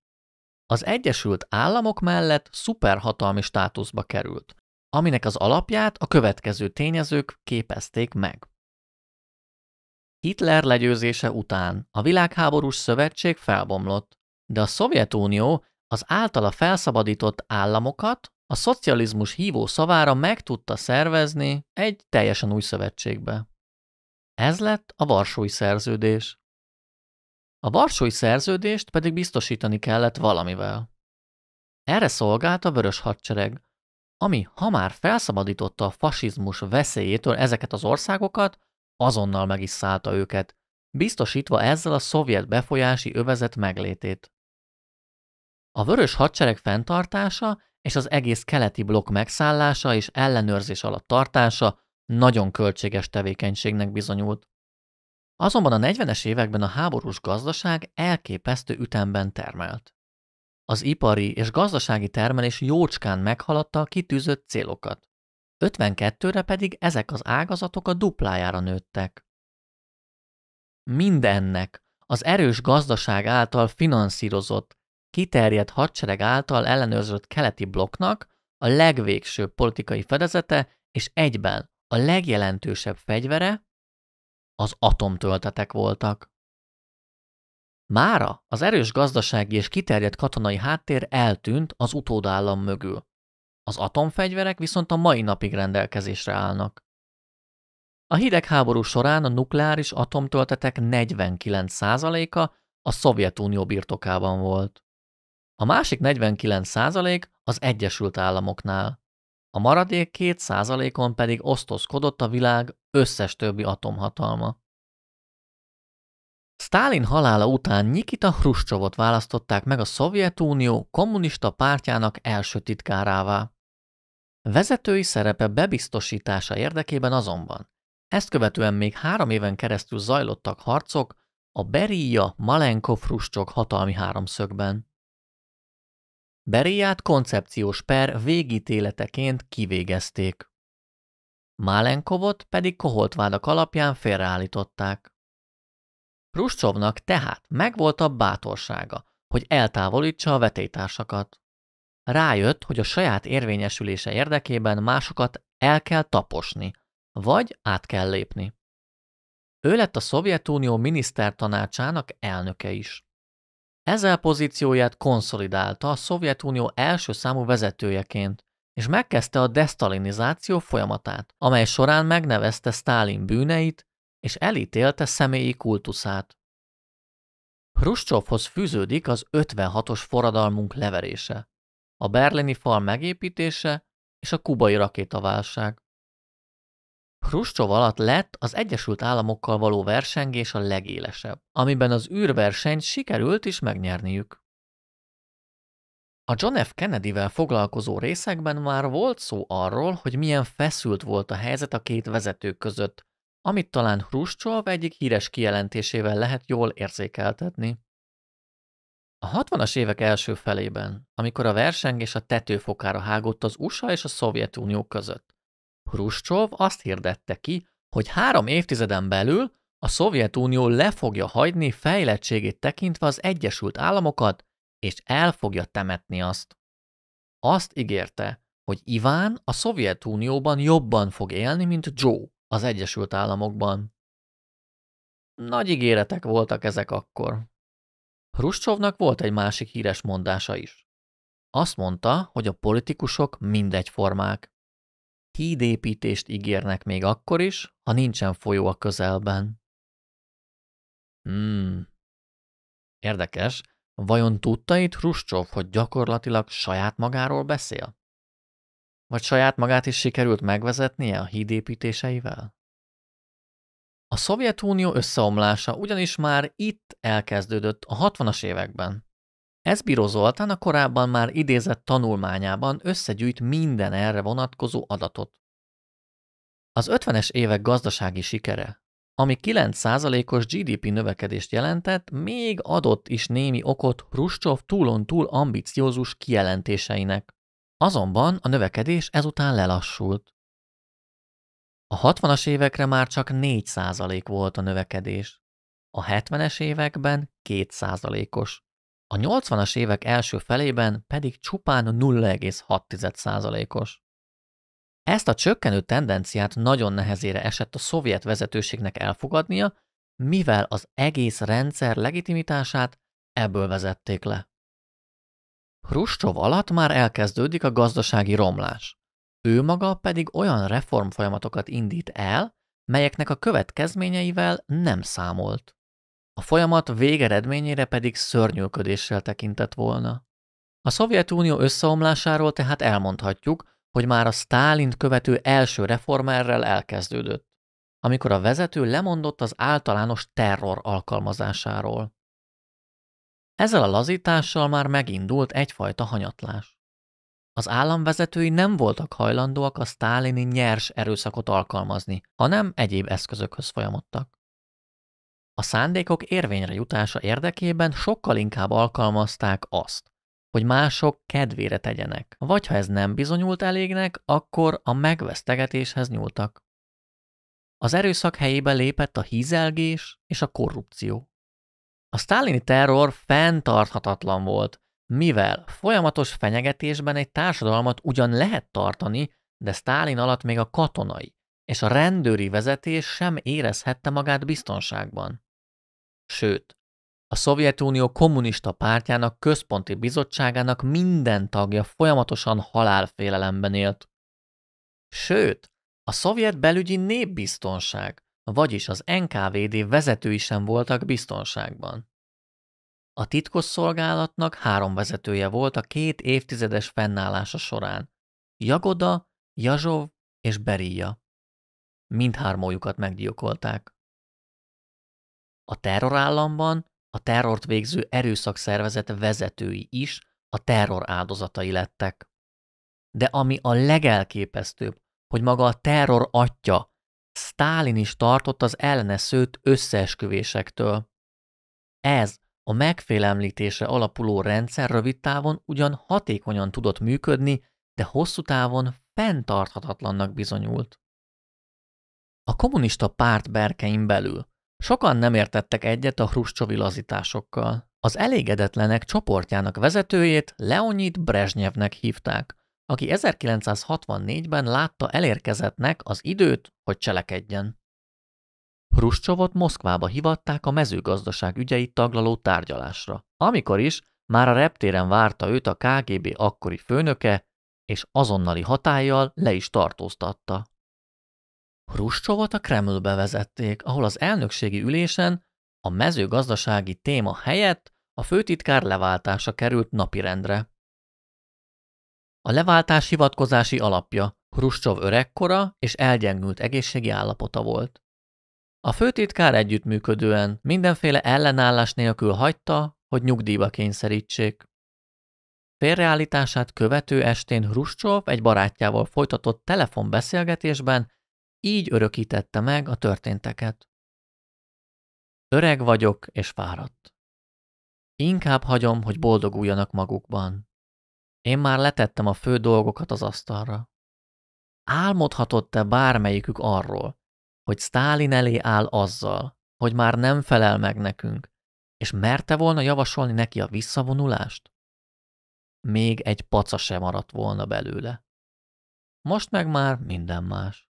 Az Egyesült Államok mellett szuperhatalmi státuszba került, aminek az alapját a következő tényezők képezték meg. Hitler legyőzése után a világháborús szövetség felbomlott, de a Szovjetunió az általa felszabadított államokat a szocializmus hívó szavára meg tudta szervezni egy teljesen új szövetségbe. Ez lett a Varsói Szerződés. A varsói szerződést pedig biztosítani kellett valamivel. Erre szolgált a vörös hadsereg, ami, ha már felszabadította a fasizmus veszélyétől ezeket az országokat, azonnal meg is szállta őket, biztosítva ezzel a szovjet befolyási övezet meglétét. A vörös hadsereg fenntartása és az egész keleti blokk megszállása és ellenőrzés alatt tartása nagyon költséges tevékenységnek bizonyult. Azonban a 40-es években a háborús gazdaság elképesztő ütemben termelt. Az ipari és gazdasági termelés jócskán meghaladta a kitűzött célokat. 52-re pedig ezek az ágazatok a duplájára nőttek. Mindennek az erős gazdaság által finanszírozott, kiterjedt hadsereg által ellenőrzött keleti blokknak a legvégsőbb politikai fedezete és egyben a legjelentősebb fegyvere az atomtöltetek voltak. Mára az erős gazdasági és kiterjedt katonai háttér eltűnt az utódállam mögül. Az atomfegyverek viszont a mai napig rendelkezésre állnak. A hidegháború során a nukleáris atomtöltetek 49%-a a Szovjetunió birtokában volt. A másik 49% az Egyesült Államoknál. A maradék 2%-on pedig osztozkodott a világ összes többi atomhatalma. Stálin halála után Nikita Hruscsovot választották meg a Szovjetunió kommunista pártjának első titkárává. Vezetői szerepe bebiztosítása érdekében azonban. Ezt követően még három éven keresztül zajlottak harcok a Beria-Malenkov-Hruscsok hatalmi háromszögben. Beriát koncepciós per végítéleteként kivégezték. Málenkovot pedig koholtvádak alapján félreállították. Ruscsovnak tehát megvolt a bátorsága, hogy eltávolítsa a vetétársakat. Rájött, hogy a saját érvényesülése érdekében másokat el kell taposni, vagy át kell lépni. Ő lett a Szovjetunió minisztertanácsának elnöke is. Ezzel pozícióját konszolidálta a Szovjetunió első számú vezetőjeként, és megkezdte a destalinizáció folyamatát, amely során megnevezte Stálin bűneit, és elítélte személyi kultuszát. Hruscsovhoz fűződik az 56-os forradalmunk leverése, a berlini fal megépítése és a kubai rakétaválság. Hruscsov alatt lett az Egyesült Államokkal való versengés a legélesebb, amiben az űrversenyt sikerült is megnyerniük. A John F. Kennedyvel foglalkozó részekben már volt szó arról, hogy milyen feszült volt a helyzet a két vezető között, amit talán Hruscsov egyik híres kijelentésével lehet jól érzékeltetni. A 60-as évek első felében, amikor a versengés a tetőfokára hágott az USA és a Szovjetunió között, Hruscsov azt hirdette ki, hogy három évtizeden belül a Szovjetunió le fogja hagyni fejlettségét tekintve az Egyesült Államokat és el fogja temetni azt. Azt ígérte, hogy Iván a Szovjetunióban jobban fog élni, mint Joe az Egyesült Államokban. Nagy ígéretek voltak ezek akkor. Hruscsovnak volt egy másik híres mondása is. Azt mondta, hogy a politikusok formák. Hídépítést ígérnek még akkor is, ha nincsen folyó a közelben. Hmm. Érdekes, Vajon tudta itt Hruscsov, hogy gyakorlatilag saját magáról beszél? Vagy saját magát is sikerült megvezetnie a hídépítéseivel? A Szovjetunió összeomlása ugyanis már itt elkezdődött a 60-as években. Ez Biro Zoltán a korábban már idézett tanulmányában összegyűjt minden erre vonatkozó adatot. Az 50-es évek gazdasági sikere, ami 9%-os GDP növekedést jelentett, még adott is némi okot Ruscsov túlon túl ambiciózus kijelentéseinek. Azonban a növekedés ezután lelassult. A 60-as évekre már csak 4% volt a növekedés, a 70-es években 2%-os, a 80-as évek első felében pedig csupán 0,6%-os. Ezt a csökkenő tendenciát nagyon nehezére esett a szovjet vezetőségnek elfogadnia, mivel az egész rendszer legitimitását ebből vezették le. Hruscsov alatt már elkezdődik a gazdasági romlás. Ő maga pedig olyan reformfolyamatokat indít el, melyeknek a következményeivel nem számolt. A folyamat végeredményére pedig szörnyűködéssel tekintett volna. A Szovjetunió összeomlásáról tehát elmondhatjuk, hogy már a Stálint követő első reformerrel elkezdődött, amikor a vezető lemondott az általános terror alkalmazásáról. Ezzel a lazítással már megindult egyfajta hanyatlás. Az államvezetői nem voltak hajlandóak a sztálini nyers erőszakot alkalmazni, hanem egyéb eszközökhöz folyamodtak. A szándékok érvényre jutása érdekében sokkal inkább alkalmazták azt, hogy mások kedvére tegyenek. Vagy ha ez nem bizonyult elégnek, akkor a megvesztegetéshez nyúltak. Az erőszak helyébe lépett a hízelgés és a korrupció. A sztálini terror fenntarthatatlan volt, mivel folyamatos fenyegetésben egy társadalmat ugyan lehet tartani, de Sztálin alatt még a katonai és a rendőri vezetés sem érezhette magát biztonságban. Sőt, a Szovjetunió kommunista pártjának központi bizottságának minden tagja folyamatosan halálfélelemben élt. Sőt, a szovjet belügyi népbiztonság, vagyis az NKVD vezetői sem voltak biztonságban. A titkos szolgálatnak három vezetője volt a két évtizedes fennállása során. Jagoda, Jazsov és Berija. Mindhármójukat meggyilkolták. A terrorállamban a terrort végző erőszakszervezet vezetői is a terror áldozatai lettek. De ami a legelképesztőbb, hogy maga a terror atya, Stálin is tartott az ellene szőtt összeesküvésektől. Ez a megfélemlítése alapuló rendszer rövid távon ugyan hatékonyan tudott működni, de hosszú távon fenntarthatatlannak bizonyult. A kommunista párt berkein belül Sokan nem értettek egyet a hruscsovi lazításokkal. Az elégedetlenek csoportjának vezetőjét Leonid Brezsnyevnek hívták, aki 1964-ben látta elérkezettnek az időt, hogy cselekedjen. Hruscsovot Moszkvába hivatták a mezőgazdaság ügyeit taglaló tárgyalásra, amikor is már a reptéren várta őt a KGB akkori főnöke, és azonnali hatállyal le is tartóztatta. Hruscsovot a Kremlbe vezették, ahol az elnökségi ülésen a mezőgazdasági téma helyett a főtitkár leváltása került napirendre. A leváltás hivatkozási alapja Hruscsov öregkora és elgyengült egészségi állapota volt. A főtitkár együttműködően mindenféle ellenállás nélkül hagyta, hogy nyugdíjba kényszerítsék. Félreállítását követő estén Hruscsov egy barátjával folytatott telefonbeszélgetésben így örökítette meg a történteket. Öreg vagyok és fáradt. Inkább hagyom, hogy boldoguljanak magukban. Én már letettem a fő dolgokat az asztalra. Álmodhatott-e bármelyikük arról, hogy Stálin elé áll azzal, hogy már nem felel meg nekünk, és merte volna javasolni neki a visszavonulást? Még egy paca sem maradt volna belőle. Most meg már minden más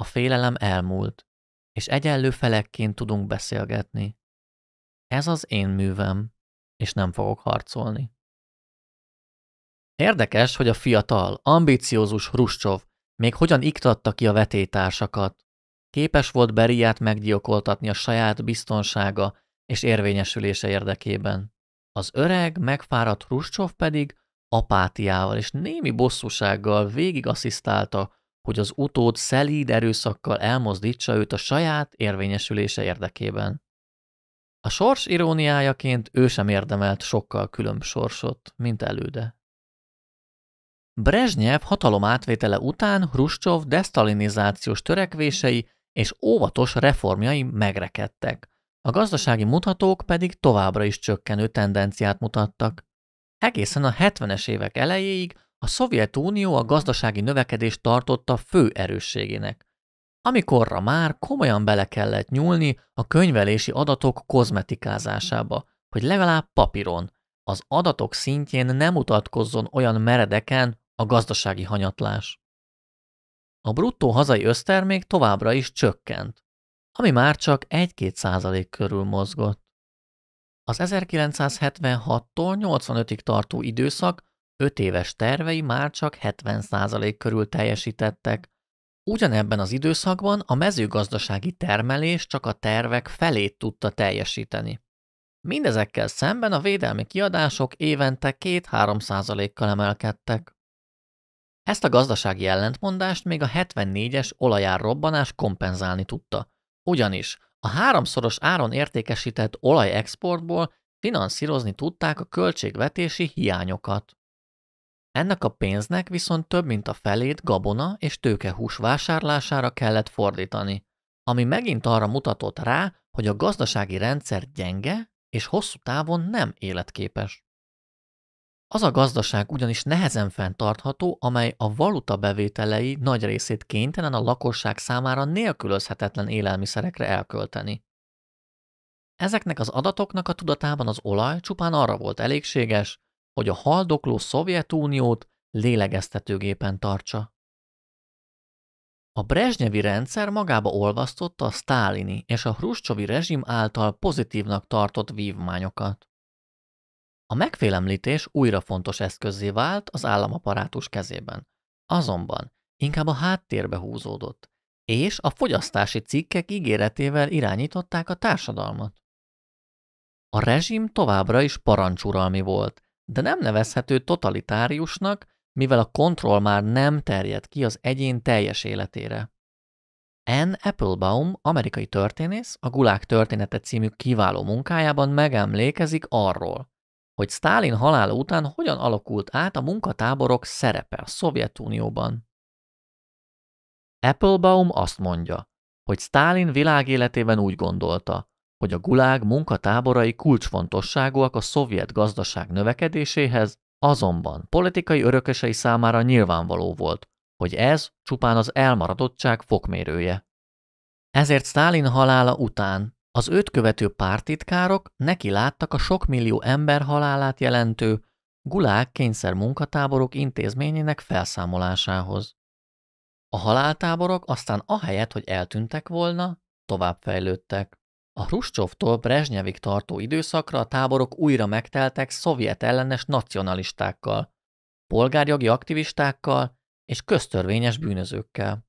a félelem elmúlt, és egyenlő felekként tudunk beszélgetni. Ez az én művem, és nem fogok harcolni. Érdekes, hogy a fiatal, ambiciózus Ruscsov még hogyan iktatta ki a vetétársakat. Képes volt Beriát meggyilkoltatni a saját biztonsága és érvényesülése érdekében. Az öreg, megfáradt Ruscsov pedig apátiával és némi bosszúsággal végig asszisztálta, hogy az utód szelíd erőszakkal elmozdítsa őt a saját érvényesülése érdekében. A sors iróniájaként ő sem érdemelt sokkal különb sorsot, mint előde. Brezsnyev hatalom átvétele után Hruscsov desztalinizációs törekvései és óvatos reformjai megrekedtek, a gazdasági mutatók pedig továbbra is csökkenő tendenciát mutattak. Egészen a 70-es évek elejéig a Szovjetunió a gazdasági növekedést tartotta fő erősségének, amikorra már komolyan bele kellett nyúlni a könyvelési adatok kozmetikázásába, hogy legalább papíron, az adatok szintjén nem mutatkozzon olyan meredeken a gazdasági hanyatlás. A bruttó hazai össztermék továbbra is csökkent, ami már csak 1-2 százalék körül mozgott. Az 1976-tól 85-ig tartó időszak öt éves tervei már csak 70% körül teljesítettek. Ugyanebben az időszakban a mezőgazdasági termelés csak a tervek felét tudta teljesíteni. Mindezekkel szemben a védelmi kiadások évente 2-3 kal emelkedtek. Ezt a gazdasági ellentmondást még a 74-es olajár robbanás kompenzálni tudta. Ugyanis a háromszoros áron értékesített olajexportból finanszírozni tudták a költségvetési hiányokat. Ennek a pénznek viszont több mint a felét gabona és tőkehús vásárlására kellett fordítani, ami megint arra mutatott rá, hogy a gazdasági rendszer gyenge és hosszú távon nem életképes. Az a gazdaság ugyanis nehezen fenntartható, amely a valuta bevételei nagy részét kénytelen a lakosság számára nélkülözhetetlen élelmiszerekre elkölteni. Ezeknek az adatoknak a tudatában az olaj csupán arra volt elégséges, hogy a haldokló Szovjetuniót lélegeztetőgépen tartsa. A Brezsnyevi rendszer magába olvasztotta a sztálini és a hruscsovi rezsim által pozitívnak tartott vívmányokat. A megfélemlítés újra fontos eszközé vált az államaparátus kezében, azonban inkább a háttérbe húzódott, és a fogyasztási cikkek ígéretével irányították a társadalmat. A rezsim továbbra is parancsuralmi volt, de nem nevezhető totalitáriusnak, mivel a kontroll már nem terjed ki az egyén teljes életére. Anne Applebaum, amerikai történész, a Gulák története című kiváló munkájában megemlékezik arról, hogy Stálin halála után hogyan alakult át a munkatáborok szerepe a Szovjetunióban. Applebaum azt mondja, hogy Stálin világéletében úgy gondolta, hogy a gulág munkatáborai kulcsfontosságúak a szovjet gazdaság növekedéséhez, azonban politikai örökösei számára nyilvánvaló volt, hogy ez csupán az elmaradottság fokmérője. Ezért Stálin halála után az őt követő pártitkárok neki láttak a sok millió ember halálát jelentő gulág kényszer munkatáborok intézményének felszámolásához. A haláltáborok aztán ahelyett, hogy eltűntek volna, továbbfejlődtek. A Ruscsovtól Brezsnyevig tartó időszakra a táborok újra megteltek szovjet ellenes nacionalistákkal, polgárjogi aktivistákkal és köztörvényes bűnözőkkel.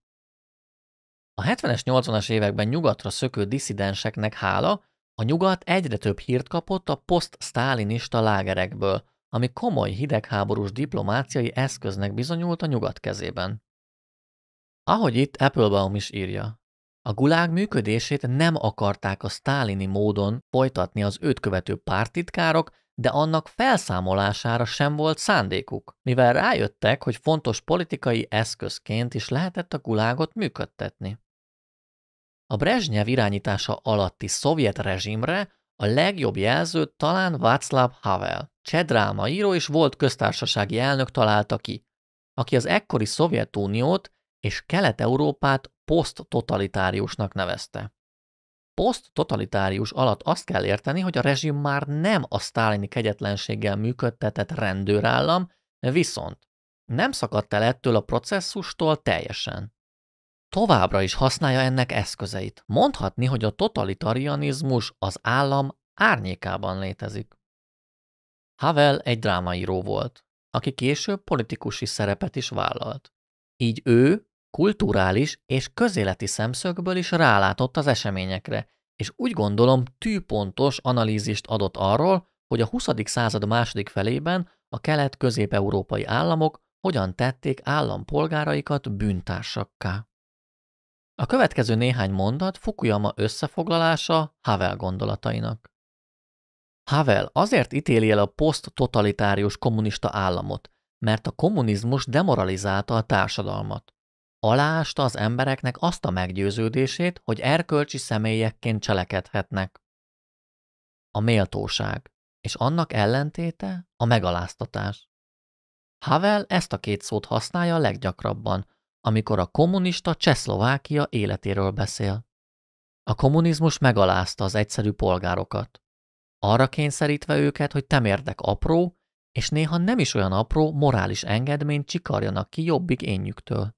A 70-es, 80-as években nyugatra szökő disszidenseknek hála, a nyugat egyre több hírt kapott a poszt-sztálinista lágerekből, ami komoly hidegháborús diplomáciai eszköznek bizonyult a nyugat kezében. Ahogy itt Applebaum is írja, a gulág működését nem akarták a sztálini módon folytatni az őt követő pártitkárok, de annak felszámolására sem volt szándékuk, mivel rájöttek, hogy fontos politikai eszközként is lehetett a gulágot működtetni. A Brezsnyev irányítása alatti szovjet rezsimre a legjobb jelző talán Václav Havel, csedráma író és volt köztársasági elnök találta ki, aki az ekkori Szovjetuniót és Kelet-Európát poszttotalitáriusnak nevezte. Poszttotalitárius alatt azt kell érteni, hogy a rezsim már nem a sztálini kegyetlenséggel működtetett rendőrállam, viszont nem szakadt el ettől a processzustól teljesen. Továbbra is használja ennek eszközeit. Mondhatni, hogy a totalitarianizmus az állam árnyékában létezik. Havel egy drámaíró volt, aki később politikusi szerepet is vállalt. Így ő Kulturális és közéleti szemszögből is rálátott az eseményekre, és úgy gondolom tűpontos analízist adott arról, hogy a 20. század második felében a kelet-közép-európai államok hogyan tették állampolgáraikat bűntársakká. A következő néhány mondat Fukuyama összefoglalása Havel gondolatainak. Havel azért ítéli el a poszttotalitárius kommunista államot, mert a kommunizmus demoralizálta a társadalmat aláásta az embereknek azt a meggyőződését, hogy erkölcsi személyekként cselekedhetnek. A méltóság, és annak ellentéte a megaláztatás. Havel ezt a két szót használja a leggyakrabban, amikor a kommunista Csehszlovákia életéről beszél. A kommunizmus megalázta az egyszerű polgárokat. Arra kényszerítve őket, hogy temérdek apró, és néha nem is olyan apró morális engedményt csikarjanak ki jobbik énjüktől.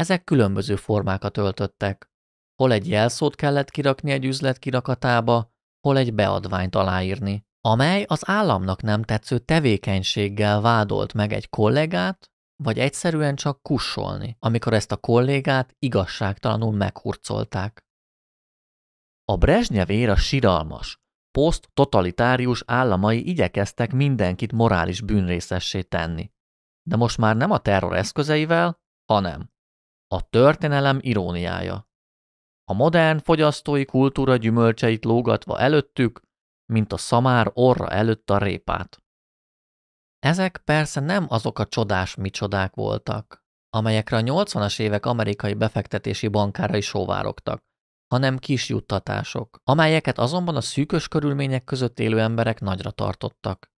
Ezek különböző formákat öltöttek. Hol egy jelszót kellett kirakni egy üzlet kirakatába, hol egy beadványt aláírni, amely az államnak nem tetsző tevékenységgel vádolt meg egy kollégát, vagy egyszerűen csak kussolni, amikor ezt a kollégát igazságtalanul meghurcolták. A Brezsnyev a siralmas, poszt-totalitárius államai igyekeztek mindenkit morális bűnrészessé tenni. De most már nem a terror eszközeivel, hanem a történelem iróniája. A modern fogyasztói kultúra gyümölcseit lógatva előttük, mint a szamár orra előtt a répát. Ezek persze nem azok a csodás micsodák voltak, amelyekre a 80-as évek amerikai befektetési bankárai sóvárogtak, hanem kis juttatások, amelyeket azonban a szűkös körülmények között élő emberek nagyra tartottak.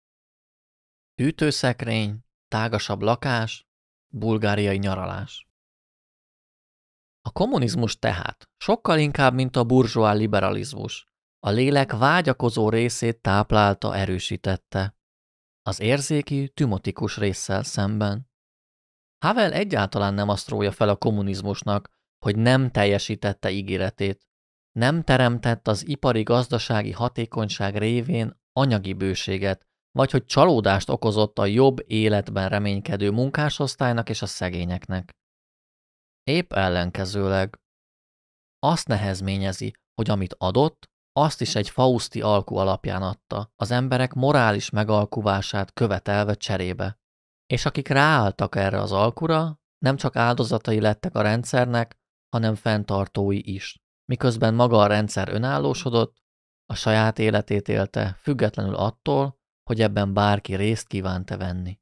Hűtőszekrény, tágasabb lakás, bulgáriai nyaralás. A kommunizmus tehát sokkal inkább, mint a burzsóá liberalizmus. A lélek vágyakozó részét táplálta, erősítette. Az érzéki, tümotikus résszel szemben. Havel egyáltalán nem azt rója fel a kommunizmusnak, hogy nem teljesítette ígéretét. Nem teremtett az ipari-gazdasági hatékonyság révén anyagi bőséget, vagy hogy csalódást okozott a jobb életben reménykedő munkásosztálynak és a szegényeknek. Épp ellenkezőleg azt nehezményezi, hogy amit adott, azt is egy fauszti alkú alapján adta, az emberek morális megalkuvását követelve cserébe. És akik ráálltak erre az alkura, nem csak áldozatai lettek a rendszernek, hanem fenntartói is. Miközben maga a rendszer önállósodott, a saját életét élte, függetlenül attól, hogy ebben bárki részt kívánta venni.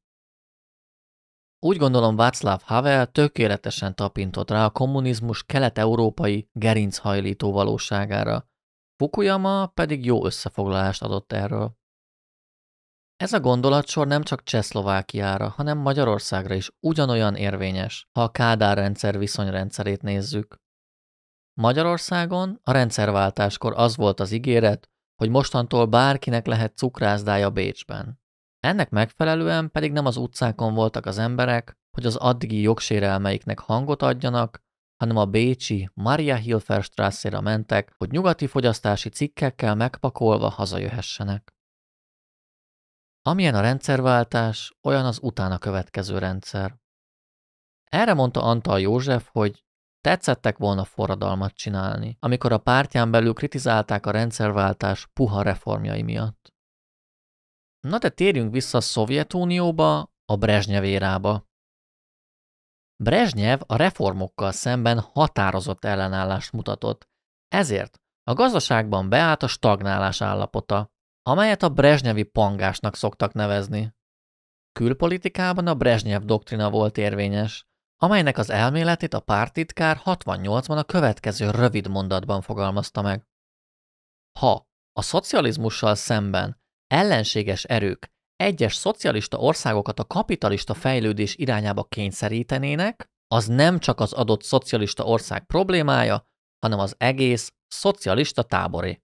Úgy gondolom Václav Havel tökéletesen tapintott rá a kommunizmus kelet-európai gerinchajlító valóságára, Fukuyama pedig jó összefoglalást adott erről. Ez a gondolatsor nem csak Csehszlovákiára, hanem Magyarországra is ugyanolyan érvényes, ha a Kádár rendszer viszonyrendszerét nézzük. Magyarországon a rendszerváltáskor az volt az ígéret, hogy mostantól bárkinek lehet cukrászdája Bécsben. Ennek megfelelően pedig nem az utcákon voltak az emberek, hogy az addigi jogsérelmeiknek hangot adjanak, hanem a bécsi Maria Hilferstrasse-ra mentek, hogy nyugati fogyasztási cikkekkel megpakolva hazajöhessenek. Amilyen a rendszerváltás, olyan az utána következő rendszer. Erre mondta Antal József, hogy tetszettek volna forradalmat csinálni, amikor a pártján belül kritizálták a rendszerváltás puha reformjai miatt. Na de térjünk vissza a Szovjetunióba, a Brezsnyev érába. Brezsnyev a reformokkal szemben határozott ellenállást mutatott. Ezért a gazdaságban beállt a stagnálás állapota, amelyet a brezsnyevi pangásnak szoktak nevezni. Külpolitikában a Brezsnyev doktrina volt érvényes, amelynek az elméletét a pártitkár 68-ban a következő rövid mondatban fogalmazta meg. Ha a szocializmussal szemben ellenséges erők egyes szocialista országokat a kapitalista fejlődés irányába kényszerítenének, az nem csak az adott szocialista ország problémája, hanem az egész szocialista táboré.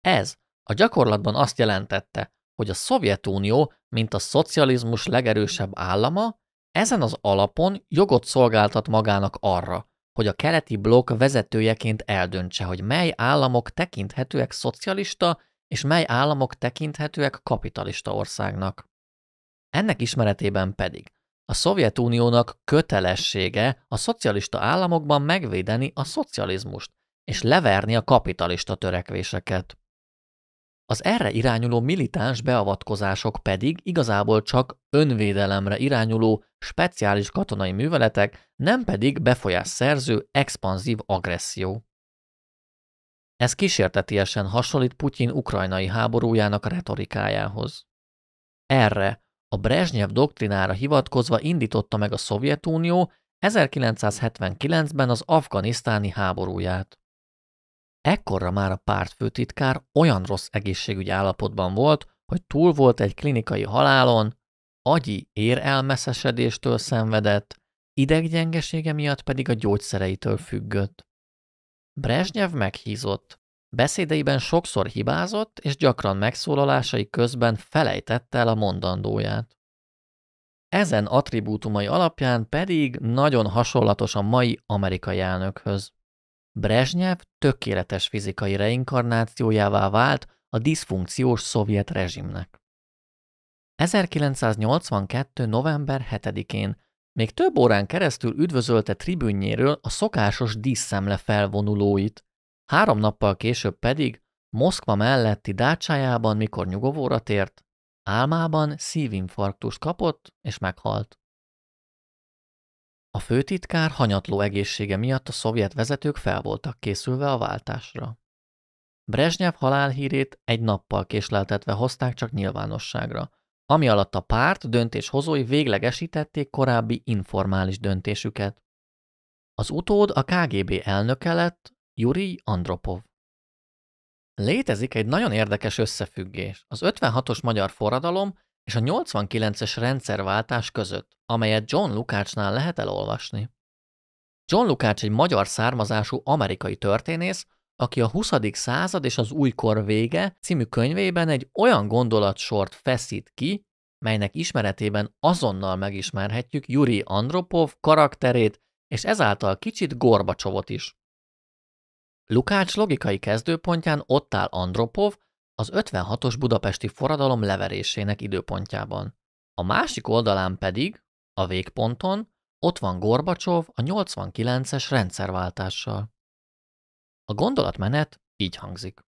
Ez a gyakorlatban azt jelentette, hogy a Szovjetunió, mint a szocializmus legerősebb állama, ezen az alapon jogot szolgáltat magának arra, hogy a keleti blokk vezetőjeként eldöntse, hogy mely államok tekinthetőek szocialista és mely államok tekinthetőek kapitalista országnak. Ennek ismeretében pedig a Szovjetuniónak kötelessége a szocialista államokban megvédeni a szocializmust és leverni a kapitalista törekvéseket. Az erre irányuló militáns beavatkozások pedig igazából csak önvédelemre irányuló speciális katonai műveletek, nem pedig befolyásszerző expanzív agresszió. Ez kísértetiesen hasonlít Putyin ukrajnai háborújának retorikájához. Erre, a Brezhnev doktrinára hivatkozva indította meg a Szovjetunió 1979-ben az afganisztáni háborúját. Ekkorra már a pártfőtitkár olyan rossz egészségügyi állapotban volt, hogy túl volt egy klinikai halálon, agyi érelmeszesedéstől szenvedett, ideggyengesége miatt pedig a gyógyszereitől függött. Brezsnyev meghízott. Beszédeiben sokszor hibázott, és gyakran megszólalásai közben felejtette el a mondandóját. Ezen attribútumai alapján pedig nagyon hasonlatos a mai amerikai elnökhöz. Brezsnyev tökéletes fizikai reinkarnációjává vált a diszfunkciós szovjet rezsimnek. 1982. november 7-én még több órán keresztül üdvözölte tribünnyéről a szokásos díszszemle felvonulóit, három nappal később pedig Moszkva melletti dácsájában, mikor nyugovóra tért, álmában szívinfarktust kapott és meghalt. A főtitkár hanyatló egészsége miatt a szovjet vezetők fel voltak készülve a váltásra. Brezsnyev halálhírét egy nappal késleltetve hozták csak nyilvánosságra, ami alatt a párt döntéshozói véglegesítették korábbi informális döntésüket. Az utód a KGB elnöke lett Yuri Andropov. Létezik egy nagyon érdekes összefüggés az 56-os magyar forradalom és a 89-es rendszerváltás között, amelyet John Lukácsnál lehet elolvasni. John Lukács egy magyar származású amerikai történész, aki a 20. század és az újkor vége című könyvében egy olyan gondolatsort feszít ki, melynek ismeretében azonnal megismerhetjük Yuri Andropov karakterét, és ezáltal kicsit Gorbacsovot is. Lukács logikai kezdőpontján ott áll Andropov az 56-os budapesti forradalom leverésének időpontjában. A másik oldalán pedig, a végponton, ott van Gorbacsov a 89-es rendszerváltással. A gondolatmenet így hangzik.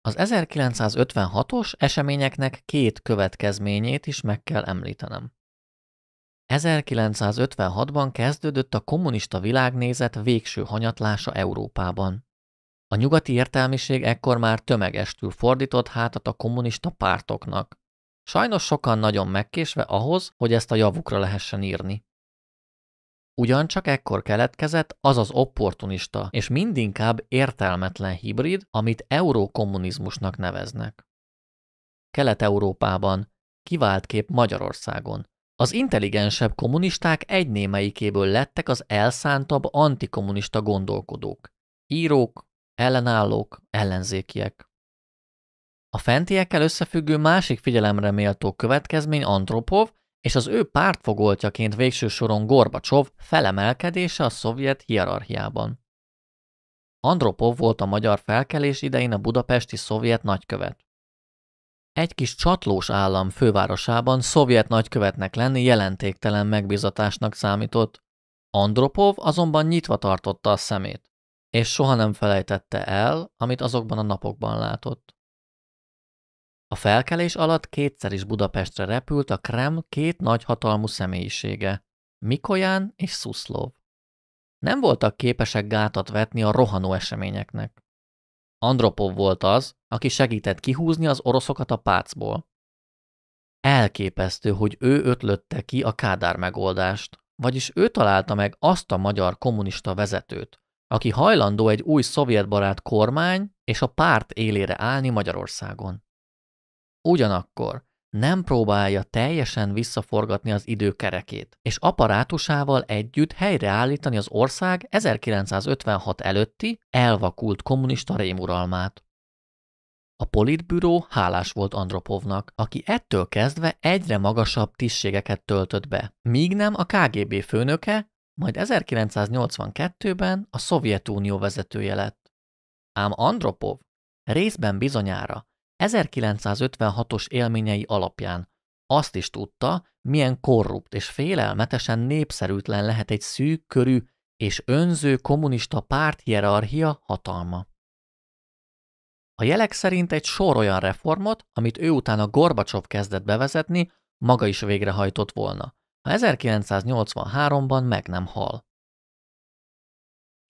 Az 1956-os eseményeknek két következményét is meg kell említenem. 1956-ban kezdődött a kommunista világnézet végső hanyatlása Európában. A nyugati értelmiség ekkor már tömegestül fordított hátat a kommunista pártoknak. Sajnos sokan nagyon megkésve ahhoz, hogy ezt a javukra lehessen írni. Ugyancsak ekkor keletkezett az az opportunista és mindinkább értelmetlen hibrid, amit eurókommunizmusnak neveznek. Kelet-Európában, kiváltképp Magyarországon. Az intelligensebb kommunisták egy némelyikéből lettek az elszántabb antikommunista gondolkodók. Írók, ellenállók, ellenzékiek. A fentiekkel összefüggő másik figyelemre méltó következmény Antropov és az ő pártfogoltjaként végső soron Gorbacsov felemelkedése a szovjet hierarchiában. Andropov volt a magyar felkelés idején a budapesti szovjet nagykövet. Egy kis csatlós állam fővárosában szovjet nagykövetnek lenni jelentéktelen megbizatásnak számított. Andropov azonban nyitva tartotta a szemét, és soha nem felejtette el, amit azokban a napokban látott. A felkelés alatt kétszer is Budapestre repült a Kreml két nagy hatalmú személyisége, Mikoyán és Szuszlov. Nem voltak képesek gátat vetni a rohanó eseményeknek. Andropov volt az, aki segített kihúzni az oroszokat a pácból. Elképesztő, hogy ő ötlötte ki a Kádár megoldást, vagyis ő találta meg azt a magyar kommunista vezetőt, aki hajlandó egy új szovjetbarát kormány és a párt élére állni Magyarországon. Ugyanakkor nem próbálja teljesen visszaforgatni az időkerekét, és apparátusával együtt helyreállítani az ország 1956 előtti elvakult kommunista rémuralmát. A politbüró hálás volt Andropovnak, aki ettől kezdve egyre magasabb tisztségeket töltött be, míg nem a KGB főnöke, majd 1982-ben a Szovjetunió vezetője lett. Ám Andropov részben bizonyára 1956-os élményei alapján azt is tudta, milyen korrupt és félelmetesen népszerűtlen lehet egy szűk körű és önző kommunista párt hierarchia hatalma. A jelek szerint egy sor olyan reformot, amit ő utána Gorbacsov kezdett bevezetni, maga is végrehajtott volna, ha 1983-ban meg nem hal.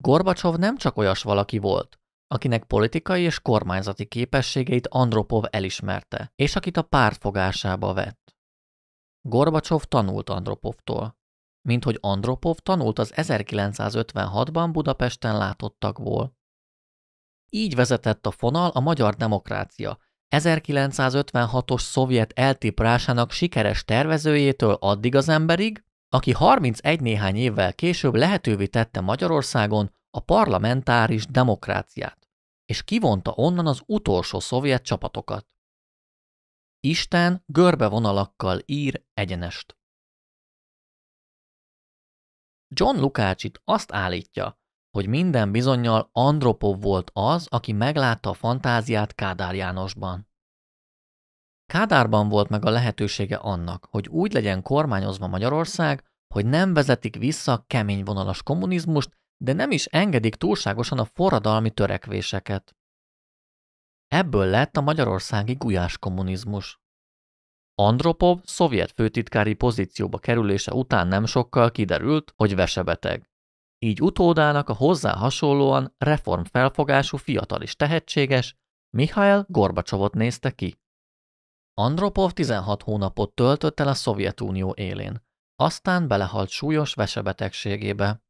Gorbacsov nem csak olyas valaki volt, akinek politikai és kormányzati képességeit Andropov elismerte, és akit a párt fogásába vett. Gorbacsov tanult Andropovtól, mint hogy Andropov tanult az 1956-ban Budapesten látottakból. Így vezetett a fonal a magyar demokrácia, 1956-os szovjet eltiprásának sikeres tervezőjétől addig az emberig, aki 31 néhány évvel később lehetővé tette Magyarországon a parlamentáris demokráciát és kivonta onnan az utolsó szovjet csapatokat. Isten görbe vonalakkal ír egyenest. John Lukácsit azt állítja, hogy minden bizonyal Andropov volt az, aki meglátta a fantáziát Kádár Jánosban. Kádárban volt meg a lehetősége annak, hogy úgy legyen kormányozva Magyarország, hogy nem vezetik vissza a kemény vonalas kommunizmust, de nem is engedik túlságosan a forradalmi törekvéseket. Ebből lett a magyarországi gulyás kommunizmus. Andropov szovjet főtitkári pozícióba kerülése után nem sokkal kiderült, hogy vesebeteg. Így utódának a hozzá hasonlóan reformfelfogású fiatal is tehetséges Mihail Gorbacsovot nézte ki. Andropov 16 hónapot töltött el a Szovjetunió élén, aztán belehalt súlyos vesebetegségébe.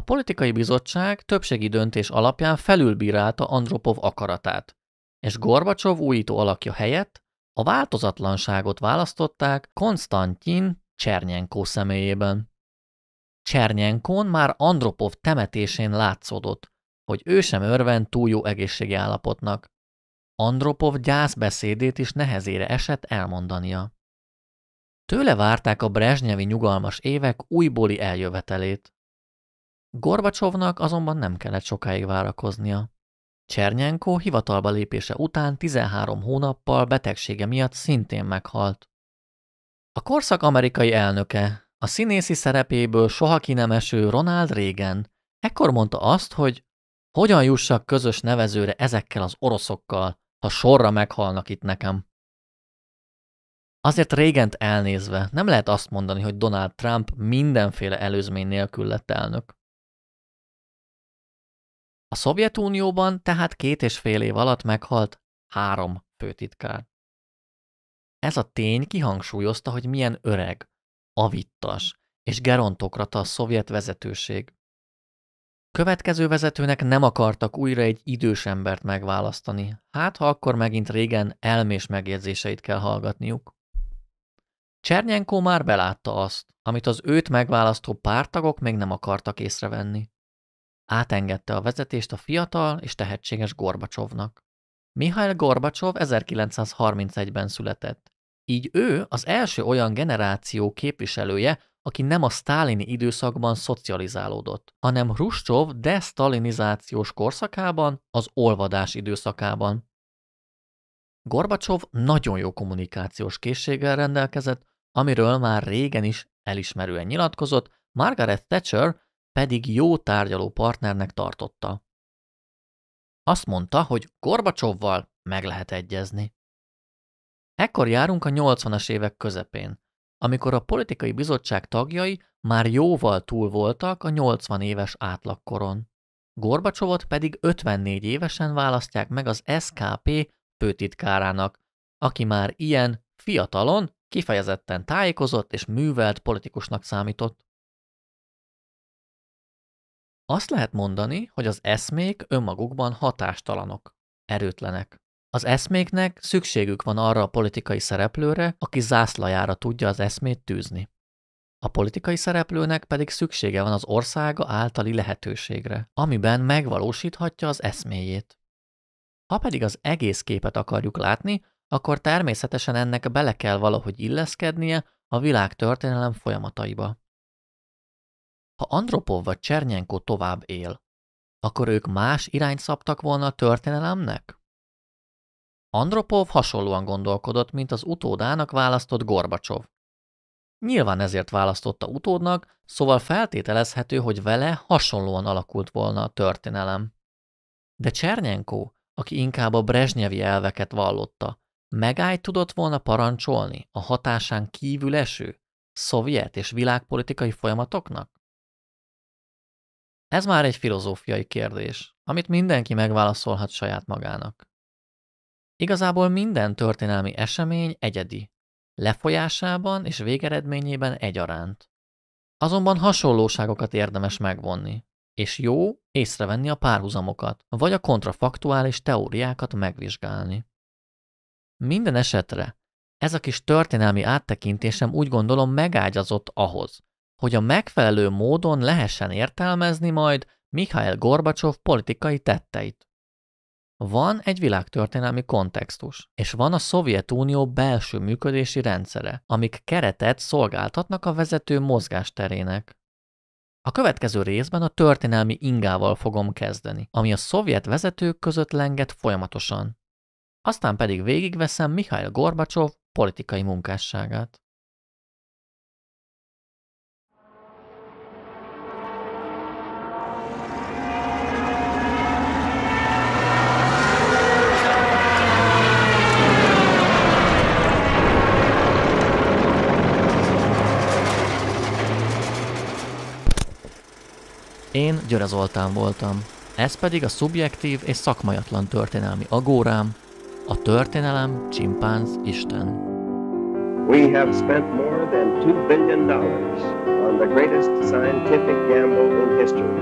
A politikai bizottság többségi döntés alapján felülbírálta Andropov akaratát, és Gorbacsov újító alakja helyett a változatlanságot választották Konstantin Csernyenkó személyében. Csernyenkón már Andropov temetésén látszódott, hogy ő sem örvend túl jó egészségi állapotnak. Andropov gyászbeszédét is nehezére esett elmondania. Tőle várták a brezsnyevi nyugalmas évek újbóli eljövetelét. Gorbacsovnak azonban nem kellett sokáig várakoznia. Csernyenko hivatalba lépése után 13 hónappal betegsége miatt szintén meghalt. A korszak amerikai elnöke, a színészi szerepéből soha ki nem eső Ronald Reagan ekkor mondta azt, hogy hogyan jussak közös nevezőre ezekkel az oroszokkal, ha sorra meghalnak itt nekem. Azért Régent elnézve nem lehet azt mondani, hogy Donald Trump mindenféle előzmény nélkül lett elnök. A Szovjetunióban tehát két és fél év alatt meghalt három főtitkár. Ez a tény kihangsúlyozta, hogy milyen öreg, avittas és gerontokrata a szovjet vezetőség. Következő vezetőnek nem akartak újra egy idős embert megválasztani, hát ha akkor megint régen elmés megjegyzéseit kell hallgatniuk. Csernyenkó már belátta azt, amit az őt megválasztó pártagok még nem akartak észrevenni. Átengedte a vezetést a fiatal és tehetséges Gorbacsovnak. Mihail Gorbacsov 1931-ben született. Így ő az első olyan generáció képviselője, aki nem a sztálini időszakban szocializálódott, hanem Hruscsov desztalinizációs korszakában, az olvadás időszakában. Gorbacsov nagyon jó kommunikációs készséggel rendelkezett, amiről már régen is elismerően nyilatkozott, Margaret Thatcher pedig jó tárgyaló partnernek tartotta. Azt mondta, hogy Gorbacsovval meg lehet egyezni. Ekkor járunk a 80-as évek közepén, amikor a politikai bizottság tagjai már jóval túl voltak a 80 éves átlagkoron. Gorbacsovot pedig 54 évesen választják meg az SKP főtitkárának, aki már ilyen fiatalon, kifejezetten tájékozott és művelt politikusnak számított. Azt lehet mondani, hogy az eszmék önmagukban hatástalanok, erőtlenek. Az eszméknek szükségük van arra a politikai szereplőre, aki zászlajára tudja az eszmét tűzni. A politikai szereplőnek pedig szüksége van az országa általi lehetőségre, amiben megvalósíthatja az eszméjét. Ha pedig az egész képet akarjuk látni, akkor természetesen ennek bele kell valahogy illeszkednie a világ történelem folyamataiba. Ha Andropov vagy Csernyenko tovább él, akkor ők más irányt szabtak volna a történelemnek? Andropov hasonlóan gondolkodott, mint az utódának választott Gorbacsov. Nyilván ezért választotta utódnak, szóval feltételezhető, hogy vele hasonlóan alakult volna a történelem. De Csernyenko, aki inkább a brezsnyevi elveket vallotta, megállt tudott volna parancsolni a hatásán kívül eső szovjet és világpolitikai folyamatoknak? Ez már egy filozófiai kérdés, amit mindenki megválaszolhat saját magának. Igazából minden történelmi esemény egyedi, lefolyásában és végeredményében egyaránt. Azonban hasonlóságokat érdemes megvonni, és jó észrevenni a párhuzamokat, vagy a kontrafaktuális teóriákat megvizsgálni. Minden esetre ez a kis történelmi áttekintésem úgy gondolom megágyazott ahhoz, hogy a megfelelő módon lehessen értelmezni majd Mikhail Gorbacsov politikai tetteit. Van egy világtörténelmi kontextus, és van a Szovjetunió belső működési rendszere, amik keretet szolgáltatnak a vezető mozgásterének. A következő részben a történelmi ingával fogom kezdeni, ami a szovjet vezetők között lenget folyamatosan. Aztán pedig végigveszem Mihail Gorbacsov politikai munkásságát. Én Györe Zoltán voltam. Ez pedig a szubjektív és szakmajatlan történelmi agórám, a történelem csimpánz Isten. We have spent more than two billion dollars on the greatest scientific gamble in history,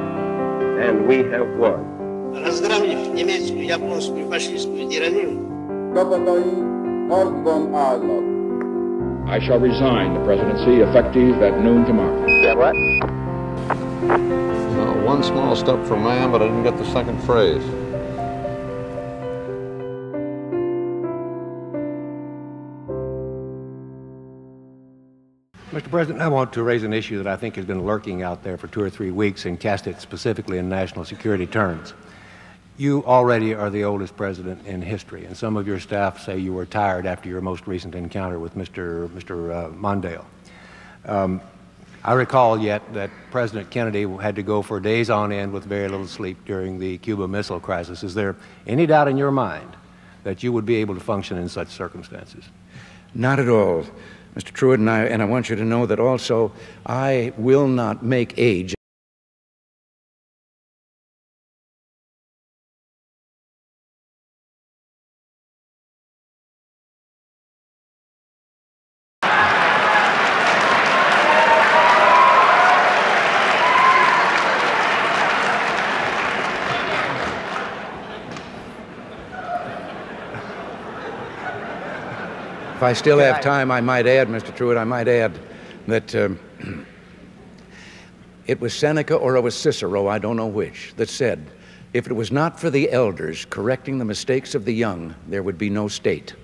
and we have won. Разгромив немецкую, японскую, фашистскую тиранию, I shall resign the presidency effective at noon tomorrow. Yeah, what? Well, one small step for man, but I didn't get the second phrase. Mr. President, I want to raise an issue that I think has been lurking out there for two or three weeks and cast it specifically in national security terms. You already are the oldest president in history, and some of your staff say you were tired after your most recent encounter with Mr. Mr. Uh, Mondale. Um, I recall yet that President Kennedy had to go for days on end with very little sleep during the Cuba Missile Crisis. Is there any doubt in your mind that you would be able to function in such circumstances? Not at all, Mr. Truett, and I, and I want you to know that also I will not make age. I still have time, I might add, Mr. Truett, I might add that um, it was Seneca or it was Cicero, I don't know which, that said, if it was not for the elders correcting the mistakes of the young, there would be no state.